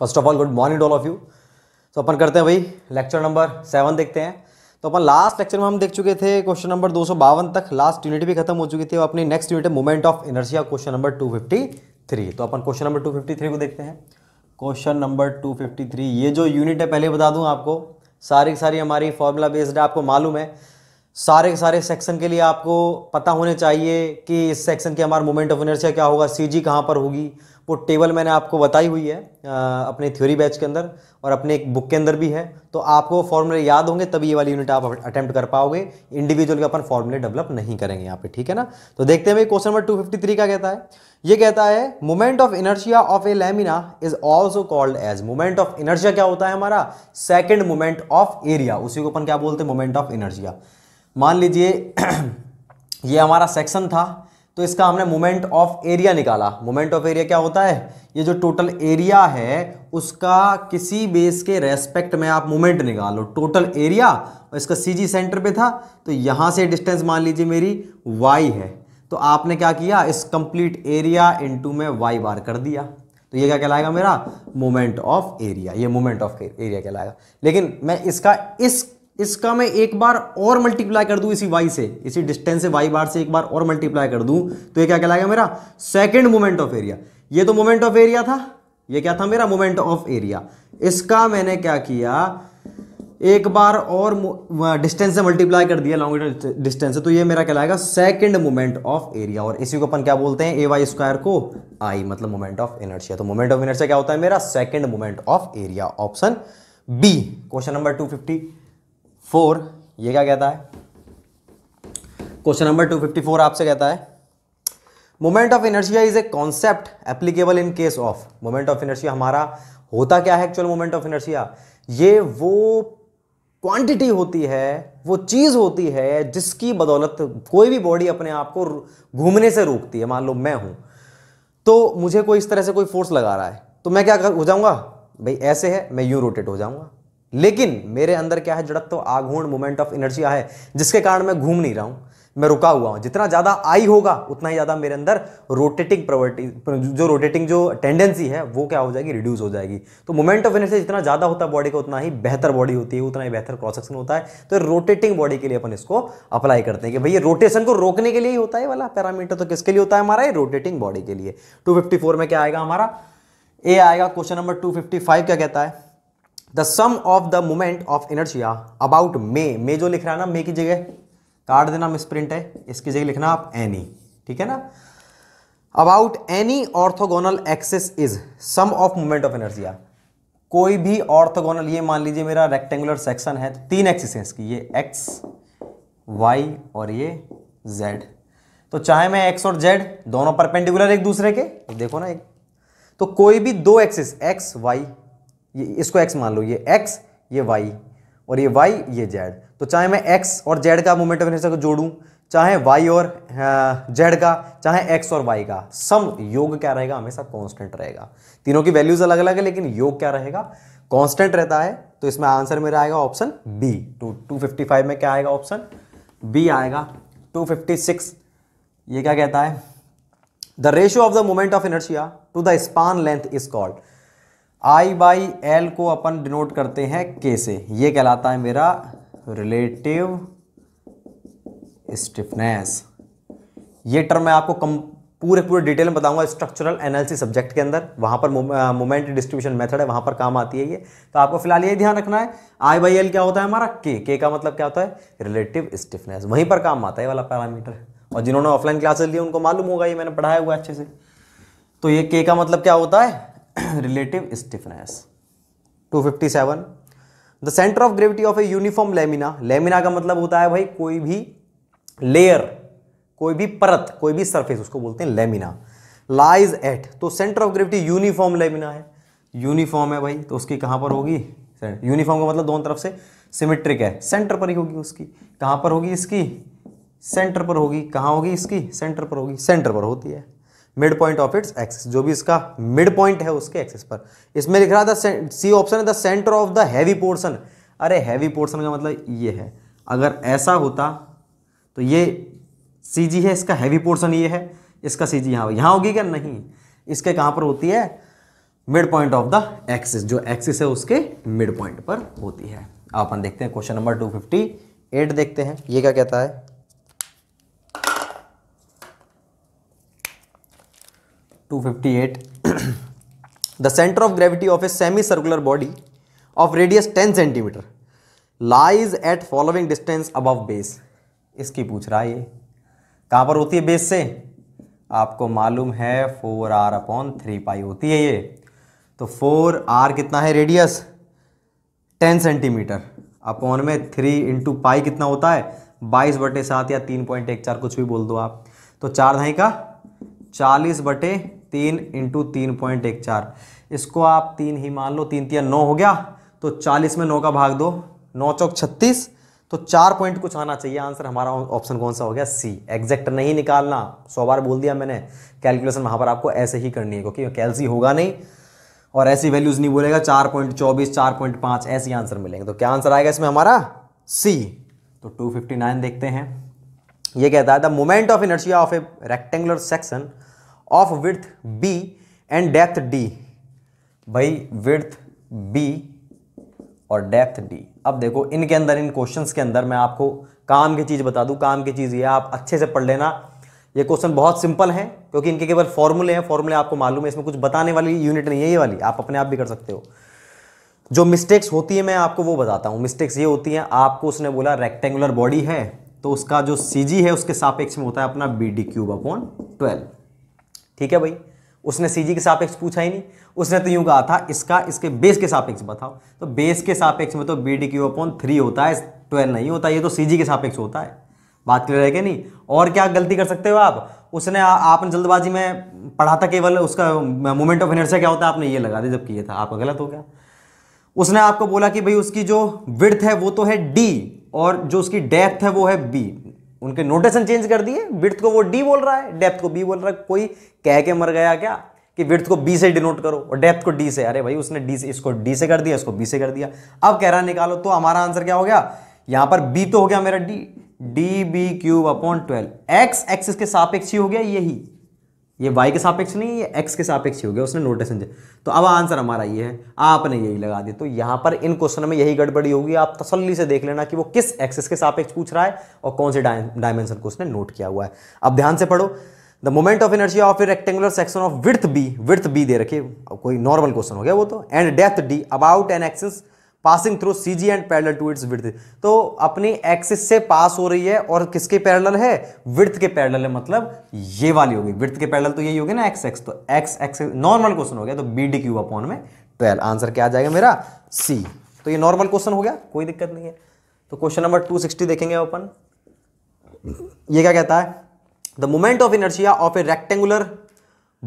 First of all good morning all of you तो अपन करते हैं भाई लेक्चर नंबर सेवन देखते हैं तो अपन लास्ट लेक्चर में हम देख चुके थे क्वेश्चन नंबर दो तक लास्ट यूनिट भी खत्म हो चुकी थी और अपनी नेक्स्ट यूनिट है movement of inertia question number 253 तो अपन क्वेश्चन नंबर 253 को देखते हैं क्वेश्चन नंबर 253 ये जो यूनिट है पहले बता दूँ आपको सारी सारी हमारी फॉर्मूला बेस्ड है आपको मालूम है सारे सारे सेक्शन के लिए आपको पता होने चाहिए कि इस सेक्शन के हमारा मोमेंट ऑफ इनर्जिया क्या होगा सी जी कहाँ पर होगी वो टेबल मैंने आपको बताई हुई है अपने थ्योरी बैच के अंदर और अपने एक बुक के अंदर भी है तो आपको फॉर्मूले याद होंगे तभी ये वाली यूनिट आप अटैम्प्ट कर पाओगे इंडिविजुअल के अपन फॉर्मूले डेवलप नहीं करेंगे यहाँ पे ठीक है ना तो देखते हैं क्वेश्चन नंबर टू का कहता है ये कहता है moment of inertia of a lamina is also called as moment of inertia क्या होता है हमारा सेकेंड मोमेंट ऑफ एरिया उसी को अपन क्या बोलते हैं मोमेंट ऑफ इनर्जिया मान लीजिए ये हमारा सेक्शन था तो इसका हमने मोमेंट ऑफ एरिया निकाला मोमेंट ऑफ एरिया क्या होता है ये जो टोटल एरिया है उसका किसी बेस के रेस्पेक्ट में आप मोमेंट निकालो टोटल एरिया और इसका जी सेंटर पे था तो यहाँ से डिस्टेंस मान लीजिए मेरी वाई है तो आपने क्या किया इस कंप्लीट एरिया इंटू में वाई बार कर दिया तो ये क्या कहलाएगा मेरा मोमेंट ऑफ एरिया ये मोमेंट ऑफ एरिया कहलाएगा लेकिन मैं इसका इस इसका मैं एक बार और मल्टीप्लाई कर दूं इसी वाई से इसी डिस्टेंस से वाई बार से एक बार और मल्टीप्लाई कर दूं तो ये क्या कहलाएगा मेरा सेकंड मोमेंट ऑफ एरिया ये तो मोमेंट ऑफ एरिया था ये क्या था मेरा मोमेंट ऑफ एरिया इसका मैंने क्या किया एक बार और डिस्टेंस से मल्टीप्लाई कर दिया लॉन्ग डिस्टेंस से तो ये मेरा कहलाएगा सेकंड मोमेंट ऑफ एरिया और इसी को अपन क्या बोलते हैं ए वाई स्क्वायर को आई मतलब मोमेंट ऑफ इनर्शिया तो मोमेंट ऑफ इनर्शिया क्या होता है मेरा second moment of area option B question number two fifty four ये क्या कहता है question number two fifty four आपसे कहता है moment of inertia is a concept applicable in case of moment of inertia हमारा होता क्या है एक्चुअल मोमेंट ऑफ इनर्शिया ये वो क्वांटिटी होती है वो चीज़ होती है जिसकी बदौलत कोई भी बॉडी अपने आप को घूमने से रोकती है मान लो मैं हूं तो मुझे कोई इस तरह से कोई फोर्स लगा रहा है तो मैं क्या कर हो जाऊंगा भाई ऐसे है मैं यू रोटेट हो जाऊंगा लेकिन मेरे अंदर क्या है जड़त्व तो आघूर्ण मोमेंट ऑफ एनर्जी है जिसके कारण मैं घूम नहीं रहा हूं मैं रुका हुआ हूं जितना ज़्यादा आई होगा उतना ही ज़्यादा मेरे अंदर रोटेटिंग प्रवर्टी जो रोटेटिंग जो टेंडेंसी है वो क्या हो जाएगी रिड्यूस हो जाएगी तो मोमेंट ऑफ एनर्जी जितना ज़्यादा होता है बॉडी का उतना ही बेहतर बॉडी होती है उतना ही बेहतर क्रॉसेक्शन होता है तो रोटेटिंग बॉडी के लिए अपन इसको अप्लाई करते हैं कि भैया रोटेशन को रोकने के लिए ही होता है वाला पैरामीटर तो किसके लिए होता है हमारा रोटेटिंग बॉडी के लिए टू में क्या आएगा हमारा ए आएगा क्वेश्चन नंबर टू क्या कहता है the sum of the moment of inertia about मे मे जो लिख रहा है ना मे की जगह काट देना मिस प्रिंट है इसकी जगह लिखना आप एनी ठीक है ना about any orthogonal axes is sum of moment of inertia कोई भी ऑर्थोगोनल ये मान लीजिए मेरा रेक्टेंगुलर सेक्शन है तो तीन एक्सिस हैं इसकी ये एक्स वाई और ये जेड तो चाहे मैं एक्स और जेड दोनों परपेंडिकुलर एक दूसरे के तो देखो ना एक तो कोई भी दो एक्सिस एक्स वाई ये इसको एक्स मान लो ये एक्स ये वाई और ये वाई ये जेड तो चाहे मैं एक्स और जेड का मोमेंट ऑफ इनर्शिया को जोड़ूं चाहे वाई और जेड हाँ, का चाहे एक्स और वाई का सम योग क्या रहेगा हमेशा कांस्टेंट रहेगा तीनों की वैल्यूज अलग अलग है लेकिन योग क्या रहेगा कांस्टेंट रहता है तो इसमें आंसर मेरा आएगा ऑप्शन बी टू टू में क्या आएगा ऑप्शन बी आएगा टू ये क्या कहता है the ratio of the moment of inertia to the span length is called I by L को अपन डिनोट करते हैं के से ये कहलाता है मेरा रिलेटिव स्टिफनेस ये टर्म मैं आपको कम पूरे पूरे डिटेल में बताऊंगा स्ट्रक्चरल एनालिसिस सब्जेक्ट के अंदर वहां पर मोमेंट डिस्ट्रीब्यूशन मेथड है वहां पर काम आती है ये तो आपको फिलहाल ये ध्यान रखना है आई बाई एल क्या होता है हमारा के के का मतलब क्या होता है रिलेटिव स्टिफनेस वहीं पर काम आता है वाला पैरामीटर और जिन्होंने ऑफलाइन क्लासेस लिए उनको मालूम होगा ये मैंने पढ़ाया हुआ अच्छे से तो ये के का मतलब क्या होता है relative stiffness 257 the centre of gravity of a uniform lamina lamina का मतलब होता है भाई कोई भी लेयर कोई भी परत कोई भी सरफेस उसको बोलते हैं लेमिना लाइज एट तो centre of gravity uniform lamina है यूनिफॉर्म है भाई तो उसकी कहां पर होगी यूनिफॉर्म का मतलब दोनों तरफ से सिमेट्रिक है सेंटर पर ही होगी उसकी कहां पर होगी इसकी सेंटर पर होगी कहाँ होगी इसकी सेंटर पर होगी सेंटर पर होती है mid point of its axis जो भी इसका मिड पॉइंट है उसके एक्सिस पर इसमें लिख रहा था सी ऑप्शन है the centre of the heavy portion अरे हैवी पोर्सन का मतलब ये है अगर ऐसा होता तो ये सी जी है इसका हैवी पोर्सन ये है इसका सी जी यहाँ यहाँ होगी क्या नहीं इसके कहाँ पर होती है mid point of the axis जो एक्सिस है उसके मिड पॉइंट पर होती है अपन देखते हैं question number two fifty eight देखते हैं ये क्या कहता है 258 centre of gravity of a semi circular body of radius 10 centimetre lies at following distance अब बेस इसकी पूछ रहा है ये कहाँ पर होती है बेस से आपको मालूम है four R upon three pi होती है ये तो फोर आर कितना है रेडियस टेन सेंटीमीटर अपॉन में थ्री इंटू पाई कितना होता है बाईस बटे सात या तीन पॉइंट एक चार कुछ भी बोल दो आप तो चार धाई का चालीस बटे तीन इंटू तीन पॉइंट एक चार इसको आप तीन ही मान लो तीन तीन नौ हो गया तो चालीस में नौ का भाग दो नौ चौक छत्तीस तो चार पॉइंट कुछ आना चाहिए आंसर हमारा ऑप्शन कौन सा हो गया सी एग्जैक्ट नहीं निकालना सौ बार बोल दिया मैंने कैलकुलेशन वहाँ पर आपको ऐसे ही करनी है क्योंकि कैलसी होगा नहीं और ऐसी वैल्यूज़ नहीं बोलेगा चार पॉइंट चौबीस चार पॉइंट पाँच ऐसे आंसर मिलेंगे तो क्या आंसर आएगा इसमें हमारा सी तो टू फिफ्टी नाइन देखते हैं ये कहता है the moment of inertia of a rectangular section of width B and depth D भाई विर्थ बी और डेप्थ डी अब देखो इनके अंदर इन क्वेश्चंस के अंदर मैं आपको काम की चीज़ बता दूं काम की चीज़ ये आप अच्छे से पढ़ लेना ये क्वेश्चन बहुत सिंपल है क्योंकि इनके केवल फॉर्मूले हैं फॉर्मूले आपको मालूम है इसमें कुछ बताने वाली यूनिट नहीं है ये वाली आप अपने आप भी कर सकते हो जो मिस्टेक्स होती है मैं आपको वो बताता हूँ मिस्टेक्स ये होती हैं आपको उसने बोला रेक्टेंगुलर बॉडी है तो उसका जो सी है उसके सापेक्ष में होता है अपना B D cube upon twelve ठीक है भाई उसने सी के सापेक्ष पूछा ही नहीं उसने तो यूं कहा था इसका इसके बेस के सापेक्ष बताओ तो बेस के सापेक्ष में तो B D cube upon three होता है ट्वेल्व नहीं होता ये तो सी के सापेक्ष होता है बात क्लियर है कि नहीं और क्या गलती कर सकते हो आप उसने आ, आपने जल्दबाजी में पढ़ा था केवल उसका मोमेंट ऑफ इनर्शिया क्या होता है आपने ये लगा दिया जबकि ये था आपका गलत हो गया उसने आपको बोला कि भाई उसकी जो विर्थ है वो तो है डी और जो उसकी डेप्थ है वो है बी उनके नोटेशन चेंज कर दिए विर्थ को वो डी बोल रहा है डेप्थ को बी बोल रहा है कोई कह के मर गया क्या कि विर्थ को बी से डिनोट करो और डेप्थ को डी से अरे भाई उसने डी से इसको डी से कर दिया इसको बी से कर दिया अब कह रहा निकालो तो हमारा आंसर क्या हो गया यहां पर बी तो हो गया मेरा D D B cube upon twelve X X के सापेक्षी हो गया यही ये वाई के सापेक्ष नहीं ये एक्स के सापेक्ष हो गया उसने नोटेशन तो अब आंसर हमारा ये है आपने यही लगा दिया तो यहाँ पर इन क्वेश्चन में यही गड़बड़ी होगी आप तसल्ली से देख लेना कि वो किस एक्सेस के सापेक्ष पूछ रहा है और कौन से डायमेंशन को उसने नोट किया हुआ है अब ध्यान से पढ़ो the moment of energy of a rectangular section of width B width B दे रखे कोई नॉर्मल क्वेश्चन हो गया वो तो एंड डेथ D about an axis passing through C G and parallel to its width तो अपनी एक्सिस से पास हो रही है और किसके पैरल है विर्थ के पैरल है मतलब ये वाली होगी विर्थ के पैरल तो यही होगी ना एक्स एक्स तो एक्स एक्स नॉर्मल क्वेश्चन हो गया तो बी डी क्यू अपॉन में ट्वेल्व आंसर क्या आ जाएगा मेरा सी तो ये नॉर्मल क्वेश्चन हो गया कोई दिक्कत नहीं है तो क्वेश्चन नंबर टू सिक्सटी देखेंगे अपन ये क्या कहता है the moment of inertia of a rectangular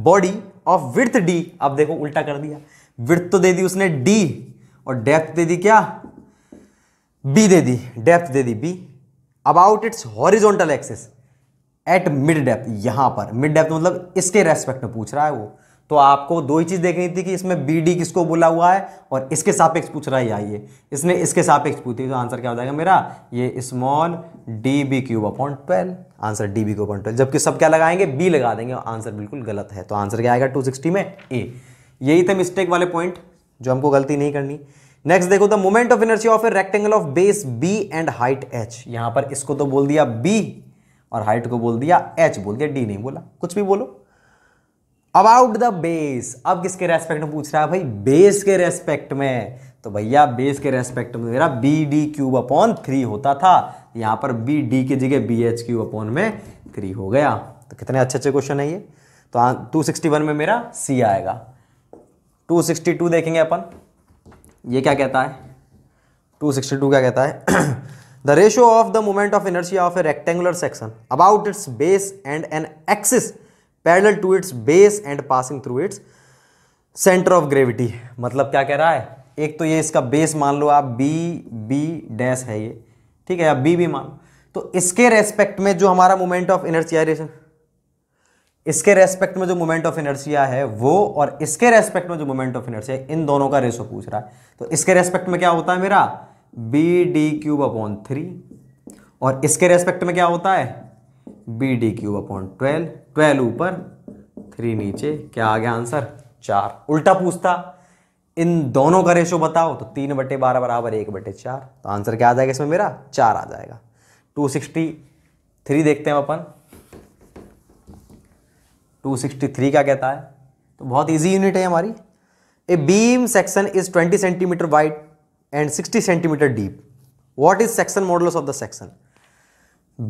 body of width D अब देखो उल्टा कर दिया विर्थ तो दे दी उसने डी और डेप्थ दे दी क्या बी दे दी डेप्थ दे दी B about its horizontal axis at mid depth यहां पर मिड डेप्थ मतलब इसके रेस्पेक्ट में पूछ रहा है वो तो आपको दो ही चीज देखनी थी कि इसमें बी डी किसको बोला हुआ है और इसके सापेक्ष पूछ रहा है ये इसने इसके सापेक्ष पूछी तो आंसर क्या हो जाएगा मेरा ये small D B cube upon twelve answer D B cube upon twelve जबकि सब क्या लगाएंगे बी लगा देंगे आंसर बिल्कुल गलत है तो आंसर क्या आएगा टू सिक्सटी में ए यही थे मिस्टेक वाले पॉइंट जो हमको गलती नहीं करनी नेक्स्ट देखो the moment of energy of a rectangle of base B and height H यहां पर इसको तो बोल दिया बी और हाइट को बोल दिया एच बोल दिया डी नहीं बोला कुछ भी बोलो अबाउट द बेस अब किसके रेस्पेक्ट में पूछ रहा है भाई बेस के रेस्पेक्ट में तो भैया बेस के रेस्पेक्ट में मेरा B D cube upon three होता था यहां पर बी डी की जगह बी एच क्यूब अपॉन में थ्री हो गया तो कितने अच्छे अच्छे क्वेश्चन है ये तो टू सिक्सटी वन में, में मेरा सी आएगा 262 देखेंगे अपन ये क्या कहता है 262 क्या कहता है the ratio of the moment of energy of a rectangular section about its base and an axis parallel to its base and passing through its centre of gravity मतलब क्या कह रहा है एक तो ये इसका बेस मान लो आप बी बी डैश है ये ठीक है आप बी भी मान लो तो इसके रेस्पेक्ट में जो हमारा मोमेंट ऑफ इनर्शिया इसके रेस्पेक्ट में जो मोमेंट ऑफ इनर्सिया है वो और इसके रेस्पेक्ट में जो मोमेंट ऑफ इनर्सिया है इन दोनों का रेशो पूछ रहा है तो इसके रेस्पेक्ट में क्या होता है मेरा B D cube upon three और इसके रेस्पेक्ट में क्या होता है B D cube upon twelve twelve ऊपर थ्री नीचे क्या आ गया आंसर चार उल्टा पूछता इन दोनों का रेशो बताओ तो तीन बटे बारह बराबर एक बटे चार तो आंसर क्या आ जाएगा इसमें मेरा चार आ जाएगा टू सिक्सटी थ्री देखते हैं अपन 263 क्या कहता है तो बहुत इजी यूनिट है हमारी a beam section is 20 centimetre wide and 60 centimetre deep what is section modulus of the section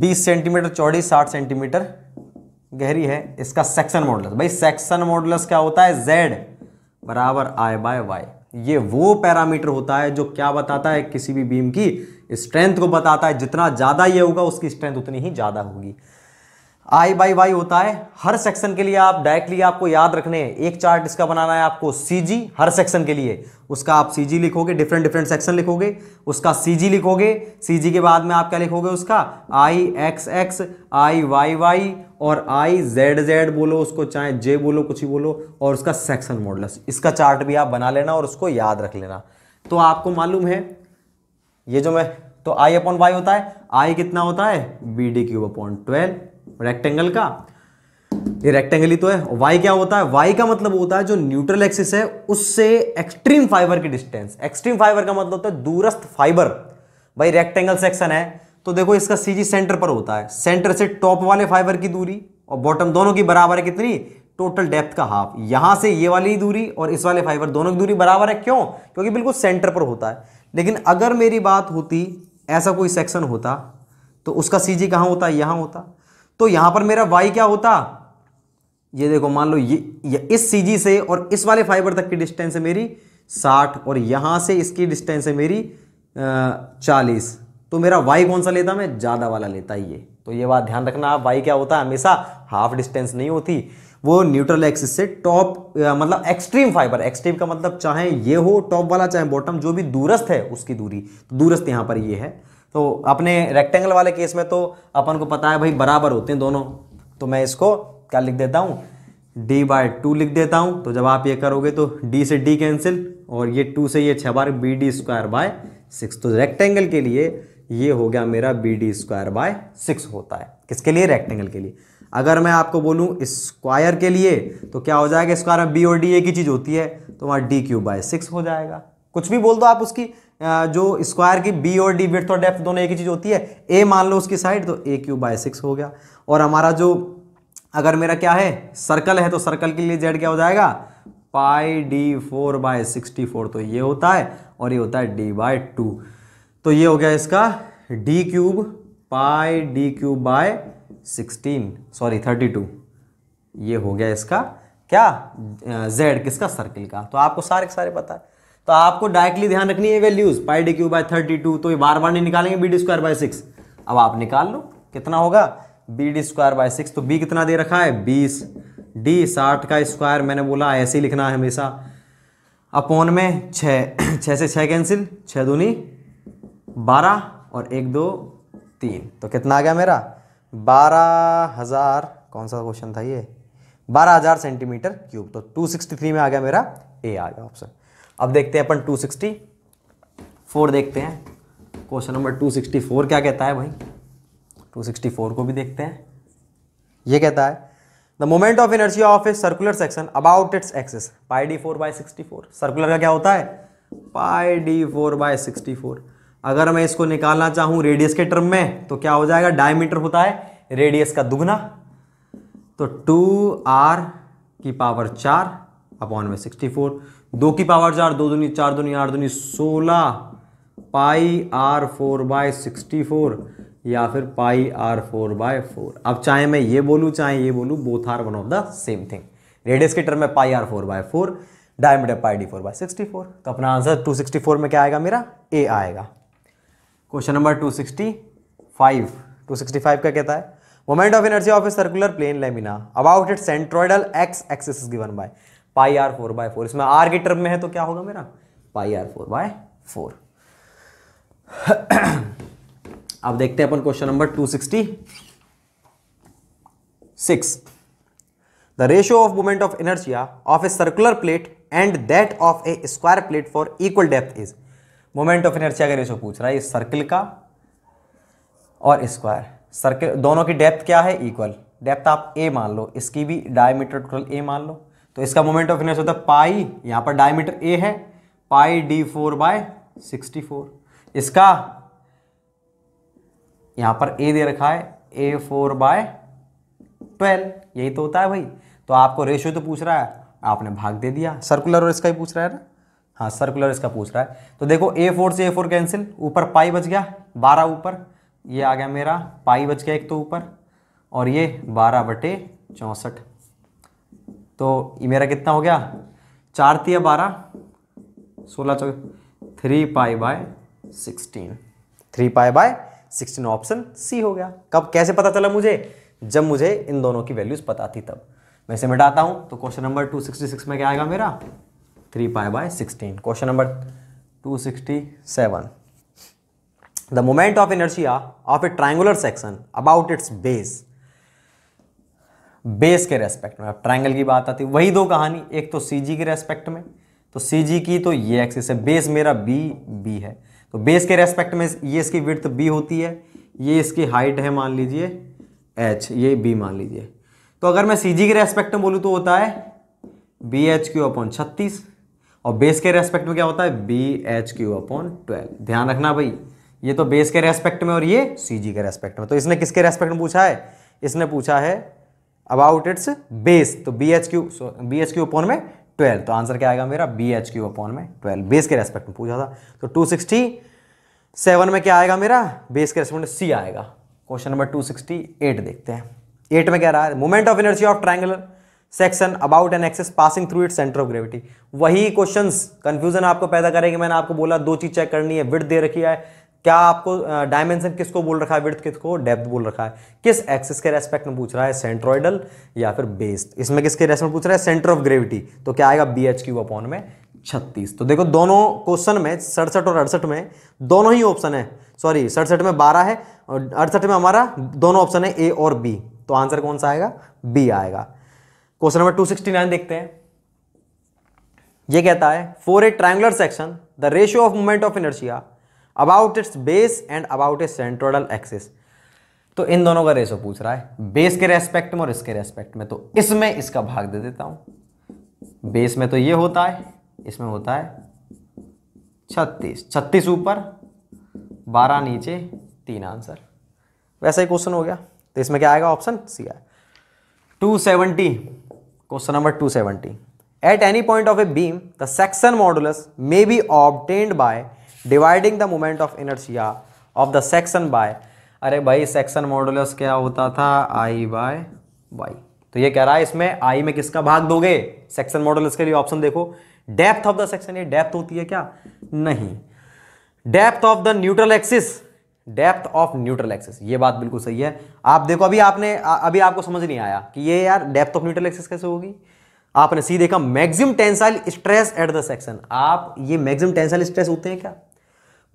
20 centimetre चौड़ी 60 सेंटीमीटर गहरी है इसका सेक्शन मॉडल्स भाई सेक्शन मॉडल्स क्या होता है जेड बराबर आई बाय वाई ये वो पैरामीटर होता है जो क्या बताता है किसी भी बीम की स्ट्रेंथ को बताता है जितना ज़्यादा ये होगा उसकी स्ट्रेंथ उतनी ही ज़्यादा होगी आई बाई वाई होता है हर सेक्शन के लिए आप डायरेक्टली आपको याद रखने हैं एक चार्ट इसका बनाना है आपको सी हर सेक्शन के लिए उसका आप सी लिखोगे डिफरेंट डिफरेंट सेक्शन लिखोगे उसका सी लिखोगे सी के बाद में आप क्या लिखोगे उसका I X X I Y Y और आई जेड जेड बोलो उसको चाहे जे बोलो कुछ ही बोलो और उसका सेक्शन मॉडल इसका चार्ट भी आप बना लेना और उसको याद रख लेना तो आपको मालूम है ये जो मैं तो आई अपॉन वाई होता है आई कितना होता है B D cube upon twelve rectangle का ये रेक्टेंगल ही तो है वाई क्या होता है वाई का मतलब होता है जो न्यूट्रल एक्सिस है उससे एक्सट्रीम फाइबर की डिस्टेंस एक्सट्रीम फाइबर का मतलब होता है दूरस्थ फाइबर भाई रेक्टेंगल सेक्शन है तो देखो इसका सीजी सेंटर पर होता है सेंटर से टॉप वाले फाइबर की दूरी और बॉटम दोनों की बराबर है कितनी टोटल डेप्थ का हाफ यहां से ये वाली दूरी और इस वाले फाइबर दोनों की दूरी बराबर है क्यों क्योंकि बिल्कुल सेंटर पर होता है लेकिन अगर मेरी बात होती ऐसा कोई सेक्शन होता तो उसका सीजी कहां होता यहां होता तो यहां पर मेरा वाई क्या होता ये देखो मान लो ये, ये इस सीजी से और इस वाले फाइबर तक की डिस्टेंस है मेरी साठ और यहां से इसकी डिस्टेंस है मेरी चालीस तो मेरा वाई कौन सा लेता मैं ज़्यादा वाला लेता ये तो ये बात ध्यान रखना आप वाई क्या होता है हमेशा हाफ डिस्टेंस नहीं होती वो न्यूट्रल एक्सिस से टॉप मतलब एक्सट्रीम फाइबर एक्सट्रीम का मतलब चाहे ये हो टॉप वाला चाहे बॉटम जो भी दूरस्थ है उसकी दूरी तो दूरस्थ यहां पर ये है तो अपने रेक्टेंगल वाले केस में तो अपन को पता है भाई बराबर होते हैं दोनों तो मैं इसको क्या लिख देता हूँ डी बाय टू लिख देता हूँ तो जब आप ये करोगे तो डी से डी कैंसिल और ये टू से ये छः बार B D square by six तो रेक्टेंगल के लिए ये हो गया मेरा B D square by six होता है किसके लिए रेक्टेंगल के लिए अगर मैं आपको बोलूँ स्क्वायर के लिए तो क्या हो जाएगा स्क्वायर में बी और डी एक ही चीज़ होती है तो वहाँ डी क्यू बाय सिक्स हो जाएगा कुछ भी बोल दो आप उसकी जो स्क्वायर की बी और डी विथ और डेप्थ दोनों एक ही चीज़ होती है ए मान लो उसकी साइड तो ए क्यू बाय सिक्स हो गया और हमारा जो अगर मेरा क्या है सर्कल है तो सर्कल के लिए जेड क्या हो जाएगा pi D four by sixty four तो ये होता है और ये होता है डी बाय टू तो ये हो गया इसका D cube pi D cube by sixteen sorry thirty two ये हो गया इसका क्या जेड किसका सर्किल का तो आपको सारे सारे पता है तो आपको डायरेक्टली ध्यान रखनी है values pi D cube by thirty two तो ये बार बार नहीं निकालेंगे B D square by six अब आप निकाल लो कितना होगा B D square by six तो बी कितना दे रखा है बीस डी साठ का स्क्वायर मैंने बोला ऐसे ही लिखना है हमेशा अपोन में छः छः से छः कैंसिल छः दूनी बारह और एक दो तीन तो कितना आ गया मेरा बारह हज़ार कौन सा क्वेश्चन था ये बारह हज़ार सेंटीमीटर क्यूब तो टू सिक्सटी थ्री में आ गया मेरा ए आ गया ऑप्शन अब देखते हैं अपन 264 देखते हैं क्वेश्चन नंबर 264 क्या कहता है भाई 264 को भी देखते हैं ये कहता है the moment of energy of a circular section about its axis pi D four by sixty four circular का क्या होता है pi D four by sixty four अगर मैं इसको निकालना चाहूँ रेडियस के टर्म में तो क्या हो जाएगा डायमीटर होता है रेडियस का दुगना तो टू आर की पावर चार अपॉन में सिक्सटी फोर दो की पावर चार दो दुनी चार दुनी आठ दुनी सोलह pi R four by sixty four या फिर pi R four by four अब चाहे मैं ये बोलूँ चाहे ये बोलूँ both are one of the same thing radius के टर्म में pi R four by four diameter pi D four by sixty four तो अपना आंसर टू सिक्सटी फोर में क्या आएगा मेरा ए आएगा question number two sixty five two sixty five का कहता है moment of energy of a circular plane lamina about it centroidal X axis given by pi R four by four इसमें R के टर्म में है तो क्या होगा मेरा pi R four by four अब देखते हैं अपन question number two sixty six the ratio of movement of inertia of a circular plate and that of a square plate for equal depth is moment of inertia का ratio पूछ रहा है circle का और स्क्वायर सर्कल दोनों की depth क्या है इक्वल डेप्थ आप ए मान लो इसकी भी डायमीटर टोटल ए मान लो तो इसका मोमेंट ऑफ इनर्शिया होता है पाई यहां पर डायमीटर ए है pi D four by sixty four इसका यहां पर ए दे रखा है ए फोर बाय ट्वेल्व यही तो होता है भाई तो आपको रेशियो तो पूछ रहा है आपने भाग दे दिया सर्कुलर और इसका ही पूछ रहा है ना हाँ सर्कुलर इसका पूछ रहा है तो देखो ए फोर से ए फोर कैंसिल ऊपर पाई बच गया बारह ऊपर ये आ गया मेरा पाई बच गया एक तो ऊपर और ये बारह बटे चौंसठ तो मेरा कितना हो गया चार या बारह सोलह चौ three pi by sixteen three pi by sixteen option C हो गया कब कैसे पता चला मुझे जब मुझे इन दोनों की वैल्यूज़ पता थी तब मैं इसे मिटाता हूँ तो question number two sixty six में क्या आएगा मेरा three pi by sixteen question number two sixty seven the moment of inertia of a triangular section about its base base के रेस्पेक्ट में अब ट्रायंगल की बात आती है वही दो कहानी एक तो सी के रेस्पेक्ट में तो सी की तो ये एक्सिस है बेस मेरा बी बी है तो बेस के रेस्पेक्ट में ये इसकी विर्थ बी होती है ये इसकी हाइट है मान लीजिए एच ये बी मान लीजिए तो अगर मैं सी के रेस्पेक्ट में बोलूँ तो होता है बी एच क्यू अपॉन छत्तीस और बेस के रेस्पेक्ट में क्या होता है B H cube upon twelve ध्यान रखना भाई ये तो बेस के रेस्पेक्ट में और ये सी के रेस्पेक्ट में तो इसने किसके रेस्पेक्ट में पूछा है इसने पूछा है अबाउट इट्स बेस तो B H cube B H cube upon में ट्वेल्व तो आंसर क्या आएगा मेरा बी एच क्यू अपॉन में ट्वेल्व बेस के रेस्पेक्ट में पूछा था तो टू सिक्सटी सेवन में क्या आएगा मेरा बेस के रेस्पेक्ट में सी आएगा question number two sixty eight देखते हैं एट में क्या रहा है moment of energy of triangular section about an axis passing through it centre of gravity वही क्वेश्चंस कंफ्यूजन आपको पैदा करेंगे मैंने आपको बोला दो चीज चेक करनी है विड दे रखी है क्या आपको डायमेंशन किसको बोल रखा है विर्थ किसको डेप्थ बोल रखा है किस एक्सिस के रेस्पेक्ट में पूछ रहा है सेंट्रोइडल या फिर बेस इसमें किसके रेस्पेक्ट में पूछ रहा है सेंटर ऑफ ग्रेविटी तो क्या आएगा बी एच क्यू अपॉन में छत्तीस तो देखो दोनों क्वेश्चन में सड़सठ और अड़सठ में दोनों ही ऑप्शन है सॉरी सड़सठ में बारह है और अड़सठ में हमारा दोनों ऑप्शन है ए और बी तो आंसर कौन सा आएगा बी आएगा question number two sixty nine देखते हैं ये कहता है for a triangular section the ratio of movement of inertia about its base and about its centroidal axis तो इन दोनों का रेशो पूछ रहा है बेस के रेस्पेक्ट में और इसके रेस्पेक्ट में तो इसमें इसका भाग दे देता हूं बेस में तो ये होता है इसमें होता है छत्तीस छत्तीस ऊपर बारह नीचे तीन आंसर वैसा ही क्वेश्चन हो गया तो इसमें क्या आएगा ऑप्शन सी आए two seventy question number two seventy eight any point of a beam the section modulus may be obtained by dividing the moment of inertia of the section by अरे भाई section modulus क्या होता था आई by Y तो ये कह रहा है इसमें आई में किसका भाग दोगे सेक्शन मॉडुलस के लिए ऑप्शन देखो डेप्थ ऑफ द सेक्शन ये डेप्थ होती है क्या नहीं depth of the neutral axis depth of neutral axis ये बात बिल्कुल सही है आप देखो अभी आपने अभी आपको समझ नहीं आया कि ये यार डेप्थ ऑफ न्यूट्रल एक्सिस कैसे होगी आपने सी देखा maximum tensile stress at the section आप ये मैक्सिमम टेंसाइल स्ट्रेस होते हैं क्या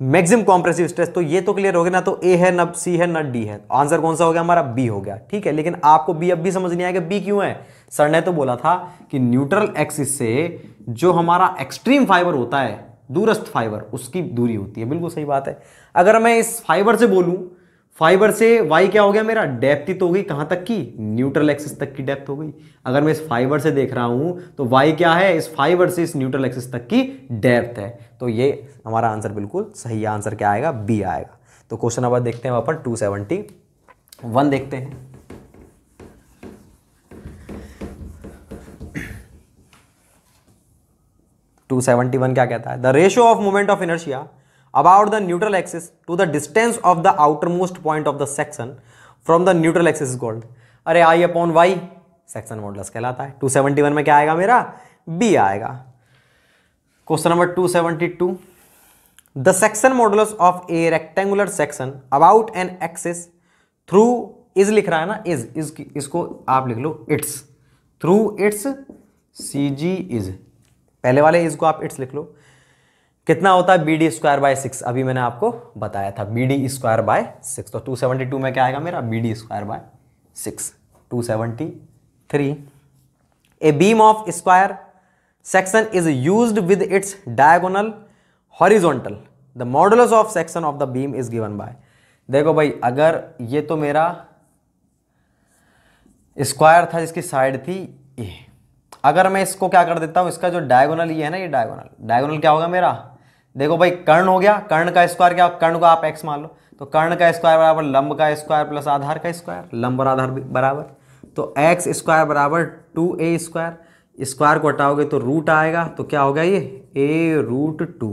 मैक्सिमम कॉम्प्रेसिव स्ट्रेस तो ये तो क्लियर हो गया ना तो ए है ना सी है ना डी है आंसर कौन सा हो गया हमारा बी हो गया ठीक है लेकिन आपको बी अब भी समझ नहीं आएगा बी क्यों है सर ने तो बोला था कि न्यूट्रल एक्सिस से जो हमारा एक्सट्रीम फाइबर होता है दूरस्थ फाइबर उसकी दूरी होती है बिल्कुल सही बात है अगर मैं इस फाइबर से बोलूं फाइबर से वाई क्या हो गया मेरा डेप्थ तो हो गई कहां तक की न्यूट्रल एक्सिस तक की डेप्थ हो गई अगर मैं इस फाइबर से देख रहा हूं तो वाई क्या है इस फाइबर से इस न्यूट्रल एक्सिस तक की डेप्थ है तो ये हमारा आंसर बिल्कुल सही आंसर क्या आएगा बी आएगा तो क्वेश्चन नंबर देखते हैं अपन टू सेवेंटी वन देखते हैं टू सेवेंटी वन क्या कहता है the ratio of movement of inertia about the neutral axis to the distance of the outermost point of the section from the neutral axis गोल्ड अरे I upon Y section model कहलाता है to one में क्या आएगा मेरा B आएगा question number 272 the section model of a rectangular section about an axis through is लिख रहा है ना इज इज इसको आप लिख लो its through its C G is पहले वाले इज को आप इट्स लिख लो कितना होता है B D square by six अभी मैंने आपको बताया था B D square by six तो 272 में क्या आएगा मेरा B D square by six two seventy three a beam of square section is used with its diagonal horizontal the modulus of section of the beam is given by देखो भाई अगर ये तो मेरा स्क्वायर था जिसकी साइड थी ए अगर मैं इसको क्या कर देता हूँ इसका जो डायगोनल ये है ना ये डायगोनल डायगोनल क्या होगा मेरा देखो भाई कर्ण हो गया कर्ण का स्क्वायर क्या कर्ण को आप एक्स मान लो तो कर्ण का स्क्वायर बराबर लंब का स्क्वायर प्लस आधार का स्क्वायर लंब और आधार बराबर तो एक्स स्क्वायर बराबर टू ए स्क्वायर स्क्वायर को हटाओगे तो रूट आएगा तो क्या होगा ये ए रूट टू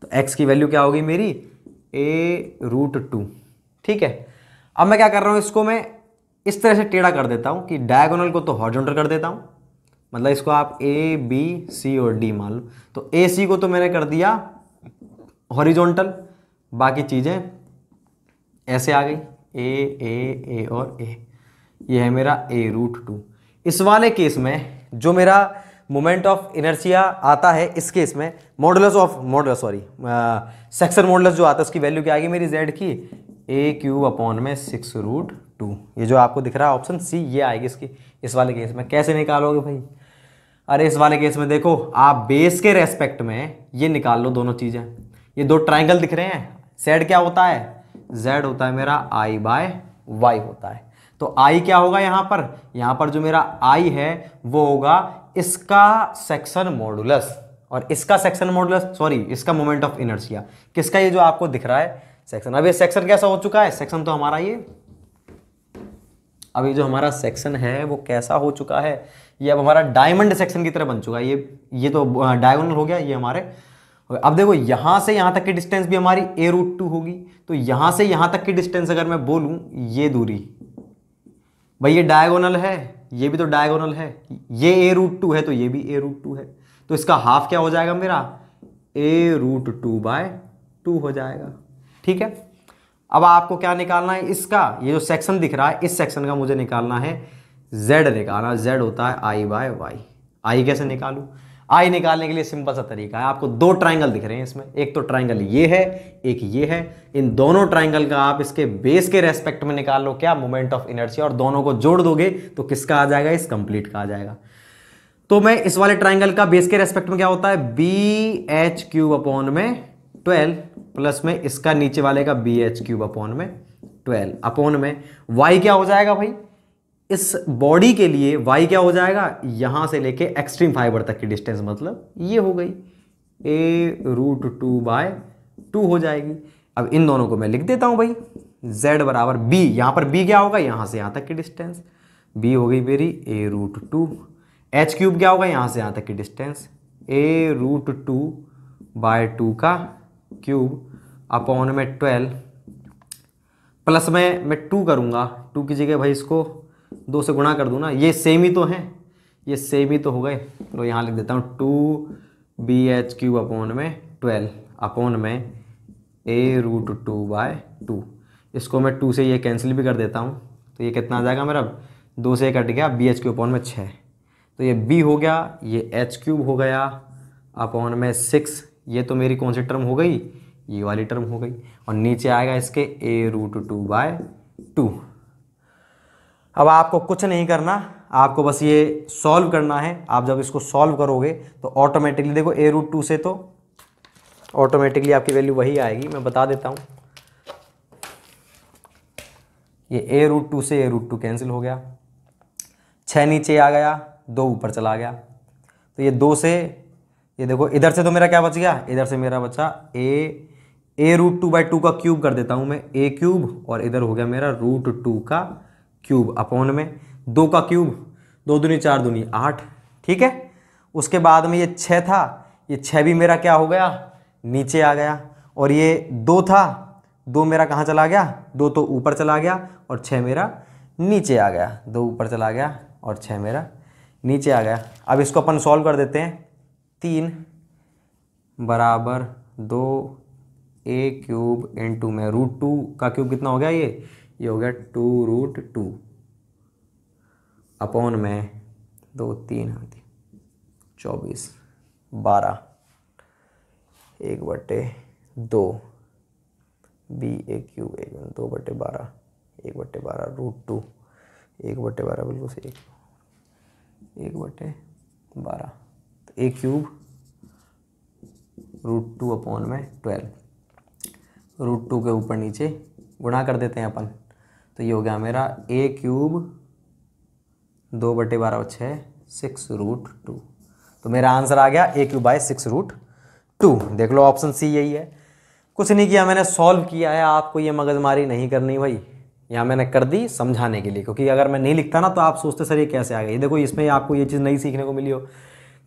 तो एक्स की वैल्यू क्या होगी मेरी ए रूट टू ठीक है अब मैं क्या कर रहा हूँ इसको मैं इस तरह से टेढ़ा कर देता हूँ कि डायगोनल को तो हॉर्जोंटल कर देता हूँ मतलब इसको आप ए बी सी और डी मान लो तो ए सी को तो मैंने कर दिया हॉरिजोंटल बाकी चीज़ें ऐसे आ गई ए ए ए और ए ये है मेरा ए रूट टू इस वाले केस में जो मेरा मोमेंट ऑफ इनर्सिया आता है इस केस में model of model sorry section model जो आता है उसकी वैल्यू क्या आएगी मेरी जेड की ए क्यू अपॉन में सिक्स रूट टू ये जो आपको दिख रहा है ऑप्शन सी ये आएगी इसकी इस वाले केस में कैसे निकालोगे भाई अरे इस वाले केस में देखो आप बेस के रेस्पेक्ट में ये निकाल लो दोनों चीज़ें ये दो ट्राइंगल दिख रहे हैं सेड क्या होता है जेड होता है मेरा आई बाय वाई होता है तो आई क्या होगा यहां पर यहां पर जो मेरा आई है वो होगा इसका सेक्शन मॉडुलस और इसका सेक्शन मॉडुलस सॉरी इसका मोमेंट ऑफ इनर्शिया किसका ये जो आपको दिख रहा है सेक्शन अब ये सेक्शन कैसा हो चुका है सेक्शन तो हमारा ये अभी जो हमारा सेक्शन है वो कैसा हो चुका है ये अब हमारा डायमंड सेक्शन की तरह बन चुका है ये ये तो डायगोनल हो गया ये हमारे अब देखो यहां से यहां तक की डिस्टेंस भी हमारी ए रूट टू होगी तो यहां से यहां तक की डिस्टेंस अगर मैं बोलूं ये दूरी भाई ये डायगोनल है ये भी तो डायगोनल है ये ए रूट टू है तो ये भी ए रूट टू है तो इसका हाफ क्या हो जाएगा मेरा A root two by two हो जाएगा ठीक है अब आपको क्या निकालना है इसका ये जो सेक्शन दिख रहा है इस सेक्शन का मुझे निकालना है जेड निकालना जेड होता है आई बाय वाई आई कैसे निकालू आई निकालने के लिए सिंपल सा तरीका है आपको दो ट्राइंगल दिख रहे हैं इसमें एक तो ट्राइंगल ये है एक ये है इन दोनों ट्राइंगल का आप इसके बेस के रेस्पेक्ट में निकाल लो क्या मोमेंट ऑफ इनर्जी और दोनों को जोड़ दोगे तो किसका आ जाएगा इस कंप्लीट का आ जाएगा तो मैं इस वाले ट्राइंगल का बेस के रेस्पेक्ट में क्या होता है बी एच क्यूब अपॉन में ट्वेल्व प्लस में इसका नीचे वाले का बी एच क्यूब अपॉन में ट्वेल्व अपॉन में वाई क्या हो जाएगा भाई इस बॉडी के लिए वाई क्या हो जाएगा यहां से लेके एक्सट्रीम फाइबर तक की डिस्टेंस मतलब ये हो गई A root two by two हो जाएगी अब इन दोनों को मैं लिख देता हूँ भाई z बराबर b यहाँ पर b क्या होगा यहाँ से यहाँ तक की डिस्टेंस b हो गई मेरी A root two H cube क्या होगा यहाँ से यहाँ तक की distance A root two by two का क्यूब अपॉन में ट्वेल्व प्लस में मैं टू करूँगा टू की जगह भाई इसको दो से गुणा कर दूँ ना ये सेम ही तो हैं ये सेम ही तो हो गए तो यहाँ लिख देता हूँ two B H cube upon में ट्वेल्व अपोन में A root two by two इसको मैं टू से ये कैंसिल भी कर देता हूँ तो ये कितना आ जाएगा मेरा दो से कट गया बी एच क्यू अपॉन में छः तो ये बी हो गया ये एच क्यूब हो गया अपॉन में सिक्स ये तो मेरी कौन सी टर्म हो गई ये वाली टर्म हो गई और नीचे आएगा इसके A root two by two अब आपको कुछ नहीं करना आपको बस ये सॉल्व करना है आप जब इसको सॉल्व करोगे तो ऑटोमेटिकली देखो ए रूट टू से तो ऑटोमेटिकली आपकी वैल्यू वही आएगी मैं बता देता हूँ ये ए रूट टू से ए रूट टू कैंसिल हो गया छः नीचे आ गया दो ऊपर चला गया तो ये दो से ये देखो इधर से तो मेरा क्या बच गया इधर से मेरा बचा A A root two by two का क्यूब कर देता हूँ मैं ए क्यूब और इधर हो गया मेरा रूट टू का क्यूब अपॉन में दो का क्यूब दो दूनी चार दूनी आठ ठीक है उसके बाद में ये छः था ये छः भी मेरा क्या हो गया नीचे आ गया और ये दो था दो मेरा कहाँ चला गया दो तो ऊपर चला गया और छः मेरा नीचे आ गया दो ऊपर चला गया और छः मेरा नीचे आ गया अब इसको अपन सॉल्व कर देते हैं तीन बराबर दो ए क्यूब इंटू टू में रूट टू का क्यूब कितना हो गया ये ये हो गया टू रूट टू अपॉन में दो तीन आती चौबीस बारह एक बटे दो बी ए क्यू एक दो बटे बारह एक बटे बारह रूट टू एक बटे बारह बिल्कुल सही एक एक बटे बारह तो A cube root two upon में ट्वेल्व रूट टू के ऊपर नीचे गुणा कर देते हैं अपन तो ये हो गया मेरा ए क्यूब दो बटे बारह और छः सिक्स रूट टू तो मेरा आंसर आ गया A cube by six root two देख लो ऑप्शन सी यही है कुछ नहीं किया मैंने सॉल्व किया है आपको ये मगजमारी नहीं करनी भाई यहाँ मैंने कर दी समझाने के लिए क्योंकि अगर मैं नहीं लिखता ना तो आप सोचते सर ये कैसे आ गए देखो इसमें आपको ये चीज़ नहीं सीखने को मिली हो